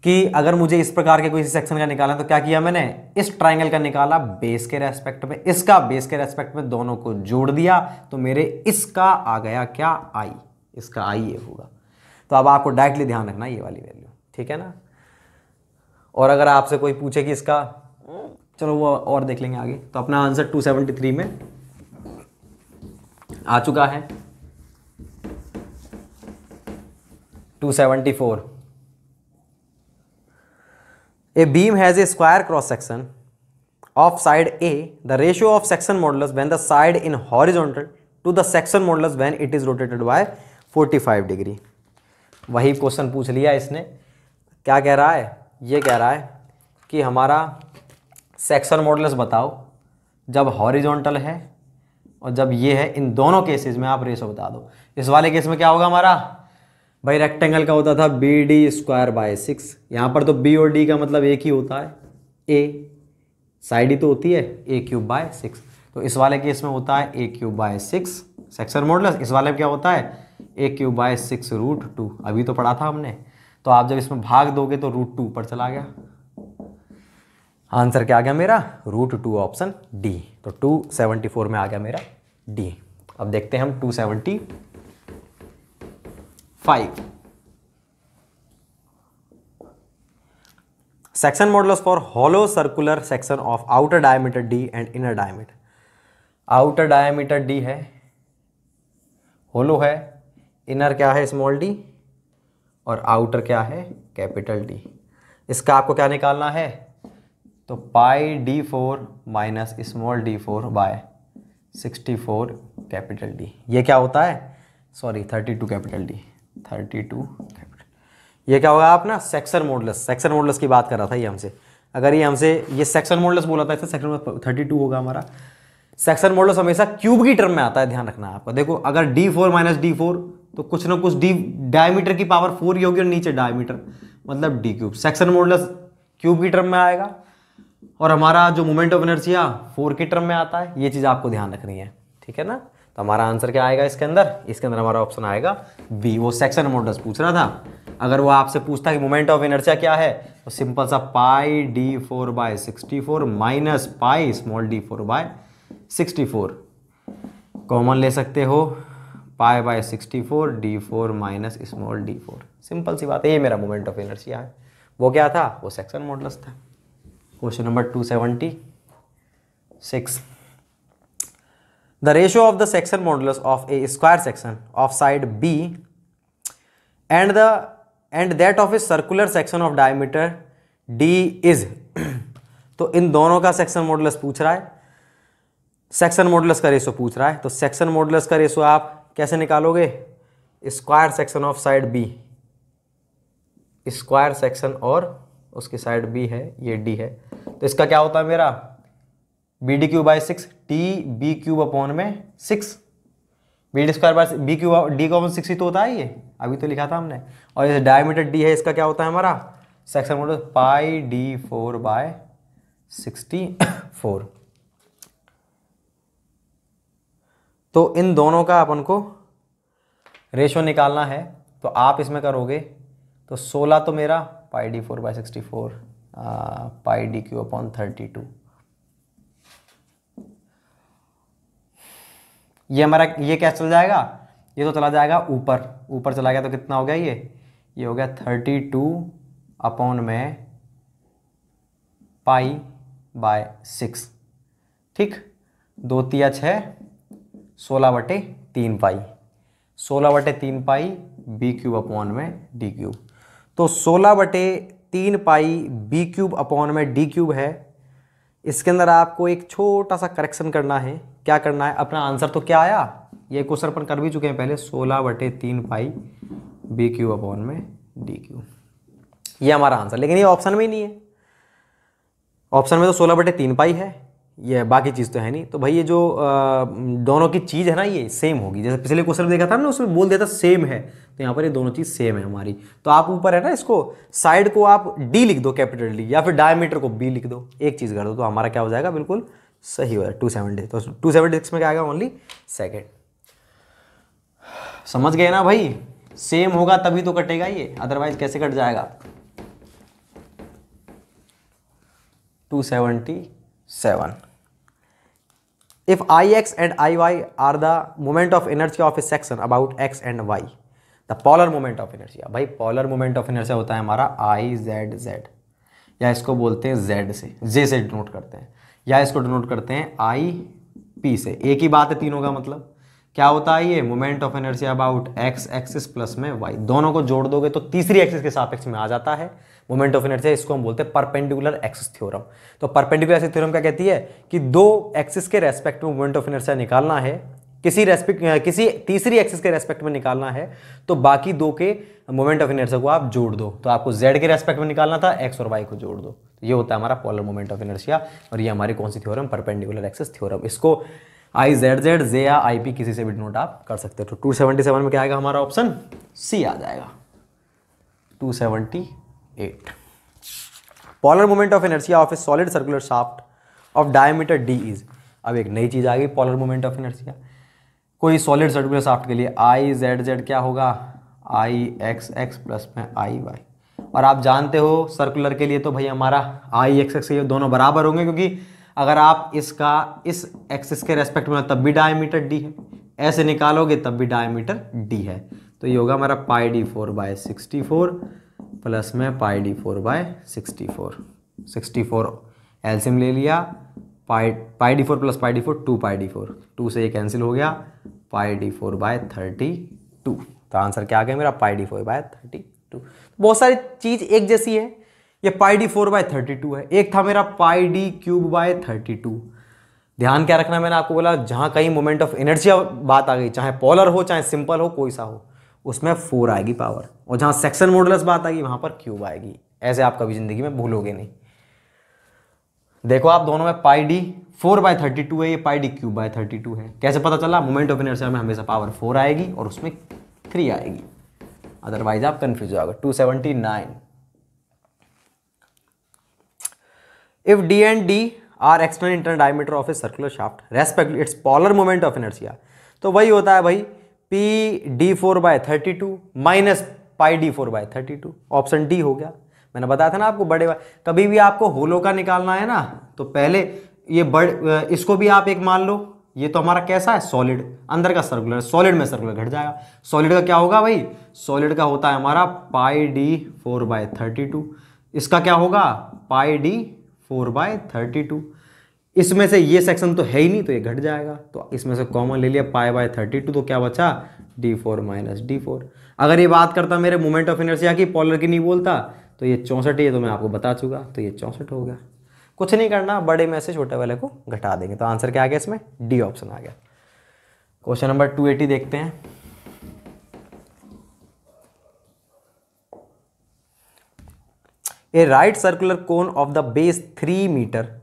कि अगर मुझे इस प्रकार के कोई सेक्शन का निकालना है तो क्या किया मैंने इस ट्राइंगल का निकाला बेस के रेस्पेक्ट में इसका बेस के रेस्पेक्ट में दोनों को जोड़ दिया तो मेरे इसका आ गया क्या आई इसका आई ये होगा तो अब आपको डायरेक्टली ध्यान रखना ये वाली वैल्यू ठीक है ना और अगर आपसे कोई पूछे कि इसका चलो वो और देख लेंगे आगे तो अपना आंसर 273 में आ चुका है 274 a beam has a square cross section of side A the ratio of section modulus when the side in horizontal to the section modulus when it is rotated by five degree वही question पूछ लिया इसने क्या कह रहा है ये कह रहा है कि हमारा सेक्शन मॉडल्स बताओ जब हॉरिजोंटल है और जब ये है इन दोनों केसेज में आप रेशो बता दो इस वाले केस में क्या होगा हमारा भाई रेक्टेंगल का होता था B D square by six यहाँ पर तो बी और डी का मतलब एक ही होता है ए साइड ही तो होती है ए क्यूब बाय सिक्स तो इस वाले केस में होता है A cube by six section modulus इस वाले में क्या होता है A cube by six root two अभी तो पढ़ा था हमने तो आप जब इसमें भाग दोगे तो रूट टू ऊपर चला गया आंसर क्या आ गया मेरा रूट टू ऑप्शन डी तो टू सेवेंटी फोर में आ गया मेरा डी अब देखते हैं हम two seventy five section modulus for hollow circular section of outer diameter D and inner diameter outer diameter D है होलो है इनर क्या है स्मॉल डी और आउटर क्या है कैपिटल डी इसका आपको क्या निकालना है तो pi D four minus small D four by sixty four capital D ये क्या होता है sorry thirty two capital D thirty two ये क्या होगा आप ना सेक्शन मोडलस सेक्शन मोडलस की बात कर रहा था ये हमसे अगर ये हमसे ये सेक्शन मोडलस बोला था सेक्शन थर्टी टू होगा हमारा सेक्शन मोडलस हमेशा क्यूब की टर्म में आता है ध्यान रखना आपका देखो अगर D four minus D four तो कुछ ना कुछ डी डायमीटर की पावर फोर ही होगी और नीचे डायमीटर मतलब D cube section modulus cube की टर्म में आएगा और हमारा जो मोमेंट ऑफ एनर्जी है फोर की टर्म में आता है ये चीज़ आपको ध्यान रखनी है ठीक है ना तो हमारा आंसर क्या आएगा इसके अंदर इसके अंदर हमारा ऑप्शन आएगा बी वो सेक्शन मोडस पूछ रहा था अगर वो आपसे पूछता कि मोमेंट ऑफ इनर्शिया क्या है तो सिंपल सा pi D four by sixty four minus pi small D four by sixty four common ले सकते हो pi by sixty four D four minus small D four simple सी बात है ये मेरा मोमेंट ऑफ इनर्शिया है वो क्या था वो सेक्शन मॉडलस था question number two seventy six The ratio of the section modulus of a square section of side B and the and that of a circular section of diameter D is तो इन दोनों का section modulus पूछ रहा है section modulus का ratio पूछ रहा है तो सेक्शन मॉडुलस का रेशो आप कैसे निकालोगे square section of side B square section और उसकी साइड बी है ये डी है तो इसका क्या होता है मेरा B D cube by six T B cube upon में six B D square by B cube D common six ही तो होता है ये अभी तो लिखा था हमने और जैसे डायमीटर डी है इसका क्या होता है हमारा section mod pi D four by sixty four तो इन दोनों का अपन को रेशो निकालना है तो आप इसमें करोगे तो 16 तो मेरा pi D four by sixty four pi D cube upon thirty two ये हमारा ये कैसे चल जाएगा ये तो चला जाएगा ऊपर ऊपर चला गया तो कितना हो गया ये ये हो गया थर्टी टू अपॉन में पाई बाय सिक्स ठीक दो तिया छः सोलह बटे तीन पाई सोलह बटे तीन पाई बी क्यूब अपॉन में डी क्यूब तो सोलह बटे तीन पाई बी क्यूब अपॉन में डी क्यूब है इसके अंदर आपको एक छोटा सा करेक्शन करना है क्या करना है अपना आंसर तो क्या आया ये क्वेश्चन अपन कर भी चुके हैं पहले सोलह बटे तीन पाई बी क्यू अपॉन में डी क्यू ये हमारा आंसर लेकिन ये ऑप्शन में ही नहीं है ऑप्शन में तो सोलह बटे तीन पाई है ये बाकी चीज़ तो है नहीं तो भाई ये जो दोनों की चीज़ है ना ये सेम होगी जैसे पिछले क्वेश्चन में देखा था ना उसमें बोल दिया था सेम है तो यहाँ पर ये दोनों चीज़ सेम है हमारी तो आप ऊपर है ना इसको साइड को आप डी लिख दो कैपिटल डी या फिर डायमीटर को बी लिख दो एक चीज़ कर दो तो हमारा क्या हो जाएगा बिल्कुल सही हो जाएगा टू सेवेंटी तो टू सेवेंटी सिक्स में क्या आएगा ओनली सेकेंड समझ गए ना भाई सेम होगा तभी तो कटेगा ये अदरवाइज कैसे कट जाएगा two seventy seven if I X and I Y are the moment of energy of a section about X and Y the polar moment of inertia भाई पॉलर मोमेंट ऑफ इनर्जिया होता है हमारा I Z Z या इसको बोलते हैं Z से जे से डिनोट करते हैं या इसको डिनोट करते हैं आई पी से एक ही बात है तीनों का मतलब क्या होता है ये moment of energy about X axis plus में वाई दोनों को जोड़ दोगे तो तीसरी एक्सिस के सापेक्ष में आ जाता है मोमेंट ऑफ इनर्जी इसको हम बोलते हैं परपेंडिकुलर एक्सिस थ्योरम तो परपेंडिकुलर एक्सिस थ्योरम क्या कहती है कि दो एक्सिस के रेस्पेक्ट में मोमेंट ऑफ इनर्जी निकालना है किसी रेस्पेक्ट किसी तीसरी एक्सिस के रेस्पेक्ट में निकालना है तो बाकी दो के मोमेंट ऑफ इनर्जी को आप जोड़ दो तो आपको जेड के रेस्पेक्ट में निकालना था एक्स और वाई को जोड़ दो तो ये होता है हमारा पोलर मोमेंट ऑफ इनर्जिया और ये हमारी कौन सी थ्योरम परपेंडिकुलर एक्सिस थ्योरम इसको आई जेड जेड जे या आई पी किसी से भी नोट आप कर सकते हो तो टू सेवन में क्या आएगा हमारा ऑप्शन सी आ जाएगा two seventy eight polar moment of inertia of a solid circular shaft of diameter D is अब एक नई चीज़ आ गई पॉलर moment ऑफ inertia कोई सॉलिड सर्कुलर शाफ्ट के लिए आई जेड जेड क्या होगा आई एक्स एक्स प्लस में आई वाई और आप जानते हो सर्कुलर के लिए तो भाई हमारा आई एक्स एक्स ये दोनों बराबर होंगे क्योंकि अगर आप इसका इस एक्सिस के रेस्पेक्ट में तब भी डायमीटर डी है ऐसे निकालोगे तब भी डायमीटर डी है तो ये होगा हमारा pi D four by sixty four plus में pi D four by sixty four sixty four एल्सियम ले लिया pi pi D four plus pi D four two pi D four two से ये कैंसिल हो गया pi D four by thirty two तो answer क्या आ गया मेरा pi D four by thirty two बहुत सारी चीज़ एक जैसी है ये pi D four by thirty two है एक था मेरा pi D cube by thirty two ध्यान क्या रखना मैंने आपको बोला जहाँ कहीं मोमेंट ऑफ एनर्जी बात आ गई चाहे पॉलर हो चाहे सिंपल हो कोई सा हो उसमें फोर आएगी पावर और जहाँ सेक्शन मॉडुलस बात आएगी वहाँ पर क्यूब आएगी ऐसे आप कभी ज़िंदगी में भूलोगे नहीं देखो आप दोनों में pi D four by thirty two है ये pi D cube by thirty two है कैसे पता चला मोमेंट ऑफ इनर्शिया में हमेशा पावर फोर आएगी और उसमें थ्री आएगी अदरवाइज आप कंफ्यूज होगा two seventy nine if D and D are external internal diameter of a circular shaft respect its polar moment of inertia तो वही होता है भाई P D four by thirty two minus pi D four by thirty two option D हो गया मैंने बताया था ना आपको बड़े कभी भी आपको होलो का निकालना है ना तो पहले ये बड़ इसको भी आप एक मान लो ये तो हमारा कैसा है सॉलिड अंदर का सर्कुलर सॉलिड में सर्कुलर घट जाएगा सॉलिड का क्या होगा भाई सॉलिड का होता है हमारा pi D four by thirty two इसका क्या होगा pi D four by thirty two इसमें से ये सेक्शन तो है ही नहीं तो ये घट जाएगा तो इसमें से कॉमन ले लिया पाई बाय थर्टी टू तो क्या बचा D four minus D four अगर ये बात करता मेरे मोमेंट ऑफ इनर्सिया की पॉलर की नहीं बोलता तो ये चौंसठ ये तो मैं आपको बता चुका तो ये चौंसठ हो गया कुछ नहीं करना बड़े में से छोटे वाले को घटा देंगे तो आंसर क्या आ गया इसमें डी ऑप्शन आ गया क्वेश्चन नंबर टू एटी देखते हैं a right circular cone of the base three metre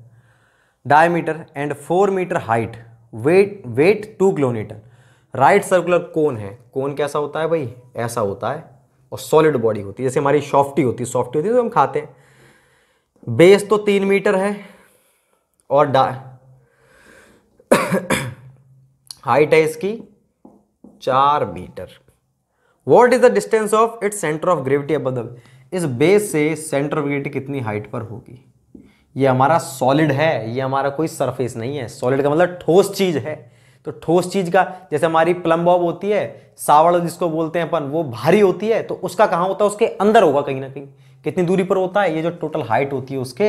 diameter and four metre height wait wait two kilometre right circular cone है कोन कैसा होता है भाई ऐसा होता है और सॉलिड बॉडी होती है जैसे हमारी सॉफ्टी होती है सॉफ्टी होती है तो हम खाते हैं बेस तो तीन मीटर है और डा हाइट है इसकी चार metre what is the distance of its centre of gravity अब इस बेस से सेंटर ऑफ ग्रेविटी कितनी हाइट पर होगी ये हमारा सॉलिड है ये हमारा कोई सरफेस नहीं है सॉलिड का मतलब ठोस चीज़ है तो ठोस चीज़ का जैसे हमारी प्लम बॉब होती है सावड़ जिसको बोलते हैं अपन वो भारी होती है तो उसका कहाँ होता है उसके अंदर होगा कहीं ना कहीं कितनी दूरी पर होता है ये जो टोटल हाइट होती है उसके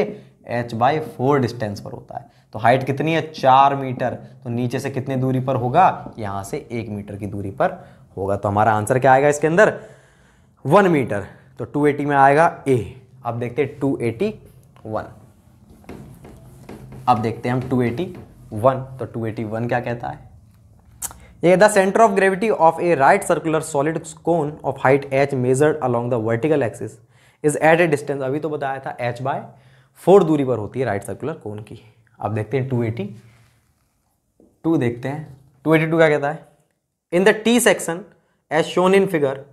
एच बाई फोर डिस्टेंस पर होता है तो हाइट कितनी है चार मीटर तो नीचे से कितनी दूरी पर होगा यहाँ से एक मीटर की दूरी पर होगा तो हमारा आंसर क्या आएगा इसके अंदर वन मीटर तो टू एटी में आएगा ए अब देखते टू एटी वन अब देखते हैं हम टू एटी वन तो टू एटी वन क्या कहता है ये the centre of gravity of a right circular solid cone of height H measured along the vertical axis is at a distance अभी तो बताया था एच बाय फोर दूरी पर होती है राइट सर्कुलर कोन की अब देखते हैं टू एटी टू देखते हैं टू एटी टू क्या कहता है in the T section as shown in figure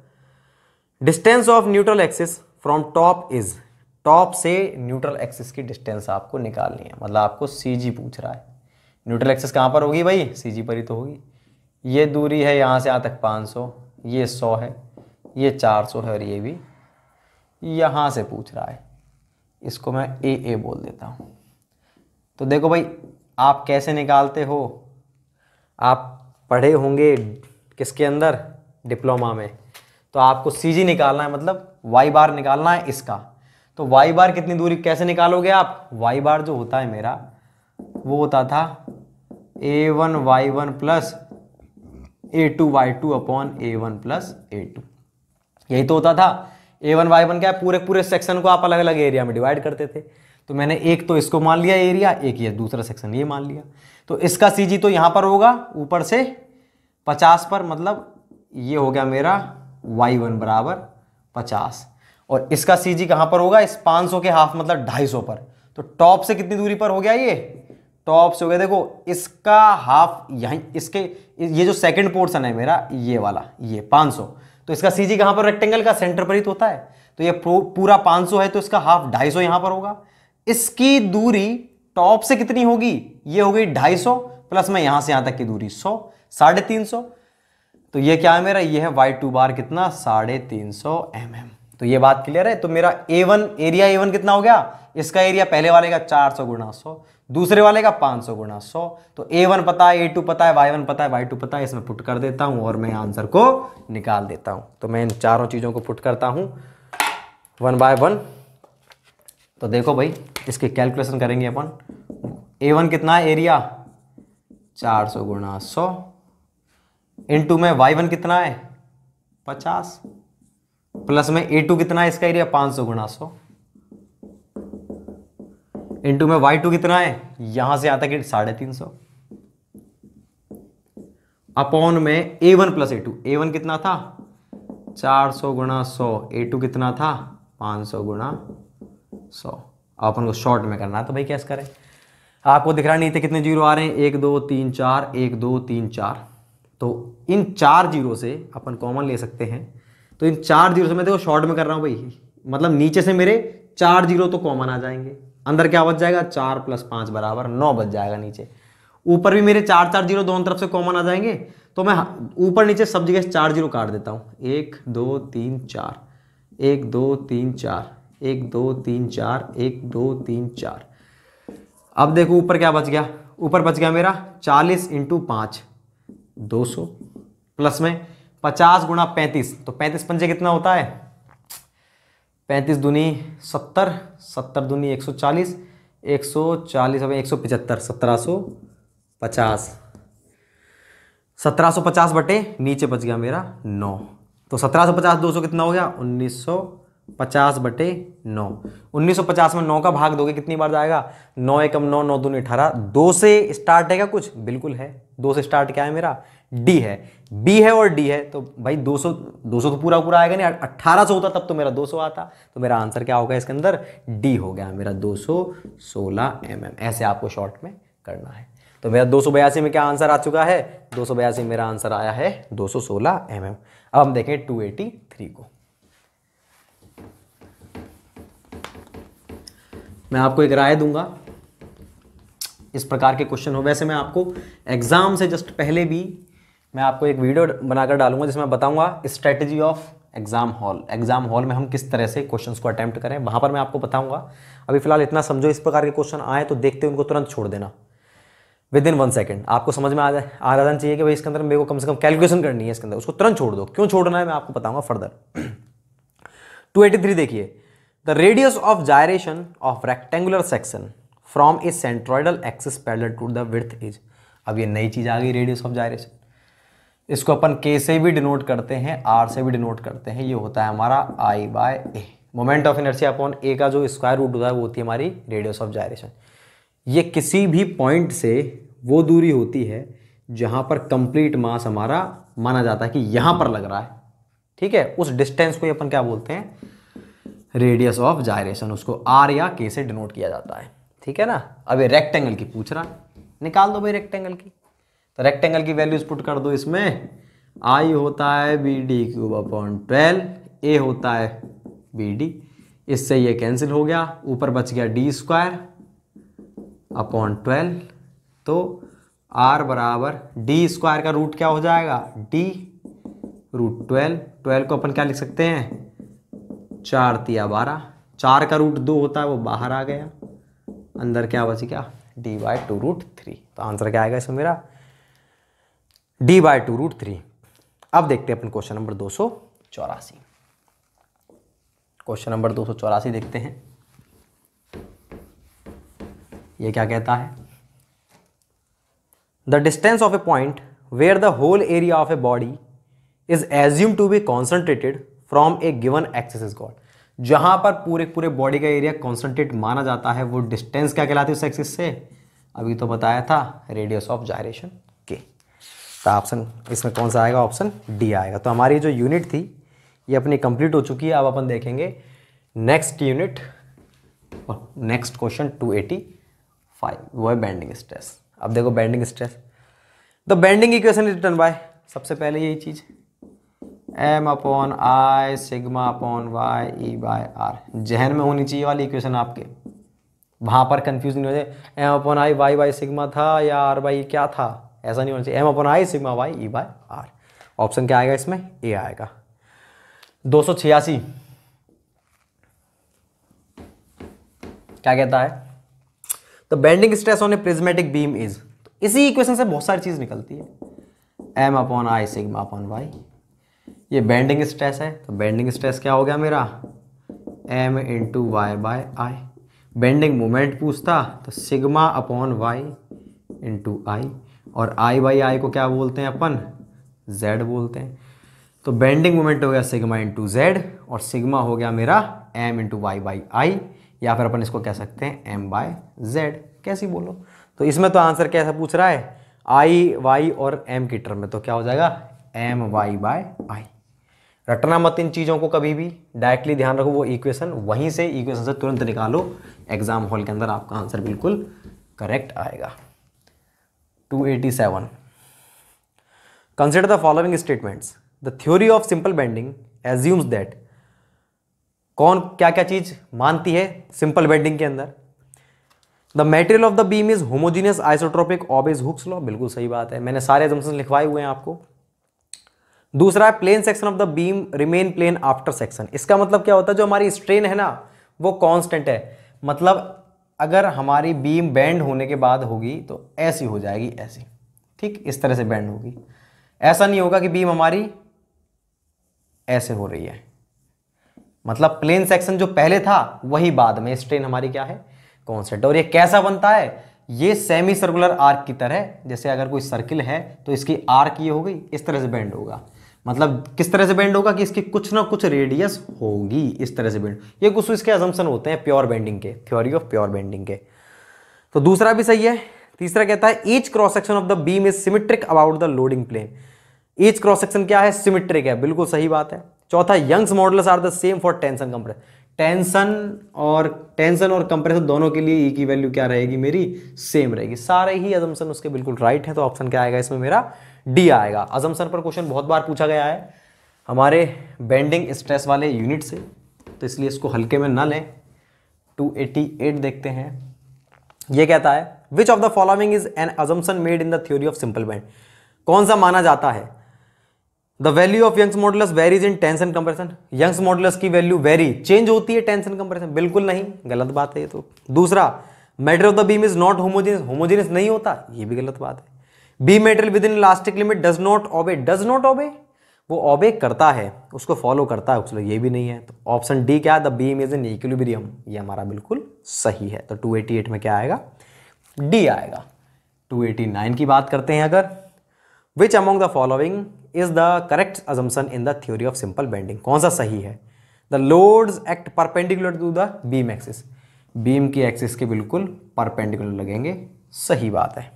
distance of neutral axis from top is top से न्यूट्रल एक्सिस की डिस्टेंस आपको निकालनी है मतलब आपको सी पूछ रहा है न्यूट्रल एक्सिस कहाँ पर होगी भाई सी पर ही तो होगी ये दूरी है यहाँ से यहाँ तक 500 ये 100 है ये 400 है और ये भी यहाँ से पूछ रहा है इसको मैं ए ए बोल देता हूँ तो देखो भाई आप कैसे निकालते हो आप पढ़े होंगे किसके अंदर डिप्लोमा में तो आपको सी जी निकालना है मतलब वाई बार निकालना है इसका तो वाई बार कितनी दूरी कैसे निकालोगे आप वाई बार जो होता है मेरा वो होता था A one Y one plus A two Y two upon A one plus A two यही तो होता था ए वन वाई वन क्या है पूरे पूरे सेक्शन को आप अलग अलग एरिया में डिवाइड करते थे तो मैंने एक तो इसको मान लिया एरिया एक ये दूसरा सेक्शन ये मान लिया तो इसका सीजी तो यहाँ पर होगा ऊपर से पचास पर मतलब ये हो गया मेरा वाई वन बराबर पचास और इसका सी जी कहां पर होगा इस सौ के हाफ मतलब सौ पर तो टॉप से कितनी दूरी पर हो गया ये टॉप से हो गया देखो इसका हाफ यहीं इसके ये जो सेकंड पोर्सन है मेरा ये वाला ये 500 तो इसका सी जी कहां पर रेक्टेंगल का सेंटर पर ही तो होता है तो ये पूरा 500 है तो इसका हाफ 250 यहां पर होगा इसकी दूरी टॉप से कितनी होगी ये हो गई 250 प्लस मैं यहां से यहां तक की दूरी 100 साढ़े तीन सौ तो ये क्या है मेरा ये है वाई टू बार कितना साढ़े तीन सौ एम एम तो ये बात क्लियर है तो मेरा A one area A one कितना हो गया इसका एरिया पहले वाले का चार सौ गुणा सौ दूसरे वाले का पाँच सौ गुणा सौ तो ए वन पता है ए टू पता है वाई वन पता है वाई टू पता है इसमें पुट कर देता हूँ और मैं आंसर को निकाल देता हूँ तो मैं इन चारों चीज़ों को पुट करता हूँ वन बाय वन तो देखो भाई इसकी कैलकुलेशन करेंगे अपन ए वन कितना है एरिया चार सौ गुणा सौ इन टू में वाई वन कितना है पचास प्लस में ए टू कितना है इसका एरिया पांच सौ गुणा सौ इंटू में वाई टू कितना है यहां से आता कि साढ़े तीन सौ अपॉन में A one plus A two A one कितना था चार सौ गुणा सौ ए टू कितना था पांच सौ गुणा सौ अपन को शॉर्ट में करना है तो भाई कैसे करें आपको दिख रहा नहीं थे कितने जीरो आ रहे हैं एक दो तीन चार एक दो तीन चार तो इन चार जीरो से अपन कॉमन ले सकते हैं तो इन चार जीरो से मैं देखो शॉर्ट में कर रहा हूँ भाई मतलब नीचे से मेरे चार जीरो तो कॉमन आ जाएंगे अंदर क्या बच जाएगा चार प्लस पाँच बराबर नौ बच जाएगा नीचे ऊपर भी मेरे चार चार जीरो दोनों तरफ से कॉमन आ जाएंगे तो मैं ऊपर नीचे सब जगह चार जीरो काट देता हूँ एक दो तीन चार एक दो तीन चार एक दो तीन चार एक दो तीन चार अब देखो ऊपर क्या बच गया ऊपर बच गया मेरा चालीस इंटू पाँच दो सौ प्लस में पचास गुणा पैंतीस तो पैंतीस पंजे कितना होता है पैंतीस दूनी सत्तर सत्तर दुनी एक सौ चालीस एक सौ चालीस अब एक सौ पचहत्तर सत्रह सौ पचास सत्रह सौ पचास बटे नीचे बच गया मेरा नौ तो सत्रह सौ पचास दो सौ कितना हो गया उन्नीस सौ पचास बटे नौ उन्नीस सौ पचास में नौ का भाग दोगे कितनी बार जाएगा नौ एकम नौ नौ दूनी अठारह दो से स्टार्ट है क्या कुछ बिल्कुल है दो से स्टार्ट क्या है मेरा डी है बी है और डी है तो भाई 200 200 तो पूरा पूरा आएगा नहीं 1800 होता तब तो मेरा 200 आता तो मेरा आंसर क्या होगा इसके अंदर डी हो गया मेरा 216 सौ mm. ऐसे आपको शॉर्ट में करना है तो मेरा दो में क्या आंसर आ चुका है दो मेरा आंसर आया है दो सौ mm. अब हम देखें टू को मैं आपको एक राय दूंगा इस प्रकार के क्वेश्चन हो वैसे मैं आपको एग्जाम से जस्ट पहले भी मैं आपको एक वीडियो बनाकर डालूंगा जिसमें बताऊंगा strategy of exam hall exam hall में हम किस तरह से क्वेश्चंस को अटैम्प्ट करें वहां पर मैं आपको बताऊंगा अभी फिलहाल इतना समझो इस प्रकार के क्वेश्चन आए तो देखते उनको तुरंत छोड़ देना विद इन वन सेकेंड आपको समझ में आ जाए आ जाना चाहिए कि भाई इसके अंदर मेरे को कम से कम कैलकुलेशन करनी है इसके अंदर उसको तुरंत छोड़ दो क्यों छोड़ना है मैं आपको बताऊंगा फर्दर टू देखिए the radius of gyration of rectangular section from a centroidal axis parallel to the width is अब ये नई चीज़ आ गई रेडियस ऑफ जायरेशन इसको अपन के से भी डिनोट करते हैं आर से भी डिनोट करते हैं ये होता है हमारा I by A moment of inertia upon A का जो स्क्वायर रूट होता है वो होती है हमारी रेडियस ऑफ जायरेशन ये किसी भी पॉइंट से वो दूरी होती है जहाँ पर कंप्लीट मास हमारा माना जाता है कि यहाँ पर लग रहा है ठीक है उस डिस्टेंस को अपन क्या बोलते हैं रेडियस ऑफ जायरेशन उसको आर या के से डिनोट किया जाता है ठीक है ना अब ये रेक्टेंगल की पूछ रहा निकाल दो भाई रेक्टेंगल की तो रेक्टेंगल की वैल्यूज पुट कर दो इसमें आई होता है B D cube upon twelve A होता है बी डी इससे ये कैंसिल हो गया ऊपर बच गया डी स्क्वायर अपॉन ट्वेल्व तो आर बराबर डी स्क्वायर का रूट क्या हो जाएगा डी रूट ट्वेल्व ट्वेल्व को अपन क्या लिख सकते हैं चार तिया बारह चार का रूट दो होता है वो बाहर आ गया अंदर क्या बच गया D by two root three तो आंसर क्या आएगा इसमें मेरा D by two root three अब देखते हैं अपन क्वेश्चन नंबर दो सौ चौरासी क्वेश्चन नंबर दो सौ चौरासी देखते हैं ये क्या कहता है the distance of a point where the whole area of a body is assume to be concentrated from a given axis is जहां पर पूरे पूरे बॉडी का एरिया कॉन्सेंट्रेट माना जाता है वो डिस्टेंस क्या कहलाती है उस एक्सिस से अभी तो बताया था रेडियस ऑफ जायरेशन तो ऑप्शन इसमें कौन सा आएगा ऑप्शन डी आएगा तो हमारी जो यूनिट थी ये अपनी कंप्लीट हो चुकी है अब अपन देखेंगे नेक्स्ट यूनिट और next question two eighty five वो है बैंडिंग स्ट्रेस अब देखो bending stress the bending equation is written by सबसे पहले यही चीज़ M upon I sigma upon Y E by R जहन में होनी चाहिए वाली इक्वेशन आपके वहाँ पर कंफ्यूज नहीं हो जाए M upon I Y by sigma था या आर बाई e क्या था ऐसा नहीं होना चाहिए M upon I sigma Y E by R option क्या आएगा इसमें ए आएगा दो सौ छियासी क्या कहता है the bending stress on a prismatic beam is इसी इक्वेशन से बहुत सारी चीज़ निकलती है M upon I sigma upon Y ये बेंडिंग स्ट्रेस है तो बेंडिंग स्ट्रेस क्या हो गया मेरा M into Y by I bending moment पूछता तो sigma upon Y into I और आई बाई आई को क्या बोलते हैं अपन जेड बोलते हैं तो बेंडिंग मोमेंट हो गया सिग्मा इंटू जेड और सिग्मा हो गया मेरा M into Y by I या फिर अपन इसको कह सकते हैं एम बाय जेड कैसी बोलो तो इसमें तो आंसर कैसा पूछ रहा है आई वाई और एम की टर्म में तो क्या हो जाएगा एम वाई बाय आई रटना मत इन चीज़ों को कभी भी डायरेक्टली ध्यान रखो वो इक्वेशन वहीं से इक्वेशन से तुरंत निकालो एग्जाम हॉल के अंदर आपका आंसर बिल्कुल करेक्ट आएगा 287 consider the following statements the theory of simple bending assumes that कौन क्या क्या चीज़ मानती है सिंपल बेंडिंग के अंदर the material of the beam is homogeneous isotropic obeys Hooke's law बिल्कुल सही बात है मैंने सारे एजम्पन लिखवाए हुए हैं आपको दूसरा है plane section of the beam remain plane after section इसका मतलब क्या होता है जो हमारी स्ट्रेन है ना वो कांस्टेंट है मतलब अगर हमारी बीम बैंड होने के बाद होगी तो ऐसी हो जाएगी ऐसी ठीक इस तरह से बैंड होगी ऐसा नहीं होगा कि बीम हमारी ऐसे हो रही है मतलब प्लेन सेक्शन जो पहले था वही बाद में स्ट्रेन हमारी क्या है कॉन्सेंट और ये कैसा बनता है ये सेमी सर्कुलर आर्क की तरह जैसे अगर कोई सर्किल है तो इसकी आर्क ये हो गई इस तरह से बैंड होगा मतलब किस तरह से बेंड होगा कि इसकी कुछ ना कुछ रेडियस होगी इस तरह से बेंड ये कुछ इसके अजम्पन होते हैं प्योर बेंडिंग के थ्योरी ऑफ प्योर बेंडिंग के तो दूसरा भी सही है तीसरा कहता है each cross section of the beam is symmetric about the loading plane each cross section क्या है सिमिट्रिक है बिल्कुल सही बात है चौथा Young's modulus are the same for tension compress tension और टेंशन और कंप्रेशन दोनों के लिए ई की वैल्यू क्या रहेगी मेरी सेम रहेगी सारे ही एजम्सन उसके बिल्कुल राइट है तो ऑप्शन क्या आएगा इसमें मेरा डी आएगा अजमसन पर क्वेश्चन बहुत बार पूछा गया है हमारे बेंडिंग स्ट्रेस वाले यूनिट से तो इसलिए इसको हल्के में ना लें 288 देखते हैं ये कहता है which of the following is an assumption made in the theory of simple bend कौन सा माना जाता है the value of Young's modulus varies in and compression Young's modulus की वैल्यू वेरी चेंज होती है एंड कंप्रेशन बिल्कुल नहीं गलत बात है ये तो दूसरा matter of the beam is not homogeneous homogeneous नहीं होता ये भी गलत बात है B material within elastic limit does not obey does not obey वो ओबे करता है उसको फॉलो करता है उसको ये भी नहीं है तो ऑप्शन डी क्या है the beam is in equilibrium ये हमारा बिल्कुल सही है तो 288 में क्या आएगा डी आएगा 289 की बात करते हैं अगर which among the following is the correct assumption in the theory of simple bending कौन सा सही है the loads act perpendicular to the beam axis beam की एक्सिस के बिल्कुल परपेंडिकुलर लगेंगे सही बात है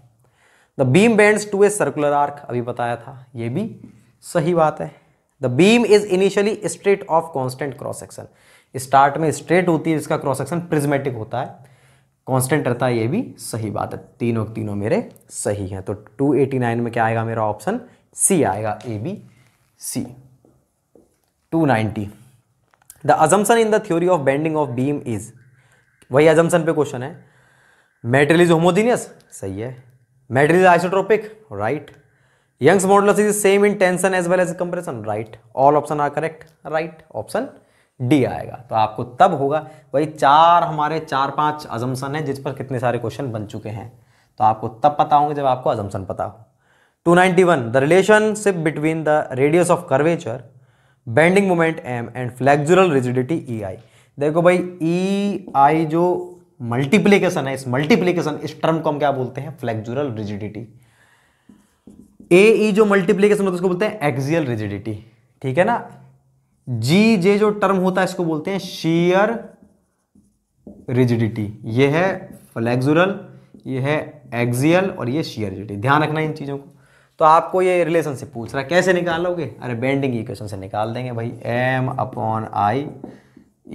the beam bends to a circular arc अभी बताया था ये भी सही बात है the beam is initially straight of constant cross section start में स्ट्रेट होती है इसका क्रॉस सेक्शन प्रिज्मेटिक होता है कॉन्स्टेंट रहता है ये भी सही बात है तीनों तीनों मेरे सही हैं तो 289 में क्या आएगा मेरा ऑप्शन सी आएगा A B C 290 the assumption in the theory of bending of beam is वही अजम्सन पे क्वेश्चन है मेटेरियल इज होमोजीनियस सही है metal is isotropic right Young's modulus is same in tension as well as compression right all option are correct right option D आएगा तो आपको तब होगा वही चार हमारे चार पांच अजम्सन है जिस पर कितने सारे क्वेश्चन बन चुके हैं तो आपको तब पता होंगे जब आपको अजम्सन पता हो 291 the relationship between the radius of curvature bending moment M and flexural rigidity E I देखो भाई ई e आई जो मल्टीप्लीकेशन है इस मल्टीप्लीकेशन इस टर्म को हम क्या बोलते हैं फ्लेक्जुरल रिजिडिटी ए ई जो मल्टीप्लीकेशन होता है उसको बोलते हैं एक्सियल रिजिडिटी ठीक है ना जी जे जो टर्म होता है इसको बोलते हैं शीयर रिजिडिटी ये है फ्लेक्जुरल ये है एक्सियल और ये शीयर रिजिडिटी ध्यान रखना इन चीज़ों को तो आपको ये रिलेशन से पूछ रहा है कैसे निकालोगे अरे बेंडिंग इक्वेशन से निकाल देंगे भाई M upon I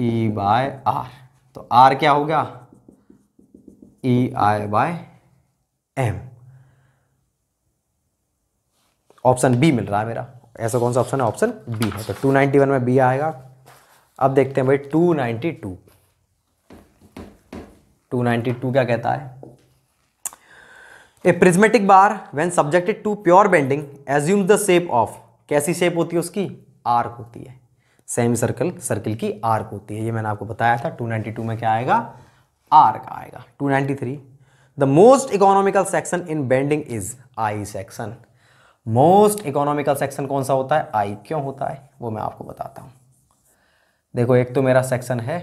E by R तो आर क्या होगा E I by M option B मिल रहा है मेरा ऐसा कौन सा ऑप्शन है ऑप्शन बी है तो 291 में बी आएगा अब देखते हैं भाई 292 292 क्या कहता है a prismatic bar when subjected to pure bending assume the shape of कैसी शेप होती है उसकी आर्क होती है सेमी सर्कल सर्कल की आर्क होती है ये मैंने आपको बताया था 292 में क्या आएगा आर का आएगा 293 ninety three the most economical section in bending is I section most economical section कौन सा होता है आई क्यों होता है वो मैं आपको बताता हूं देखो एक तो मेरा सेक्शन है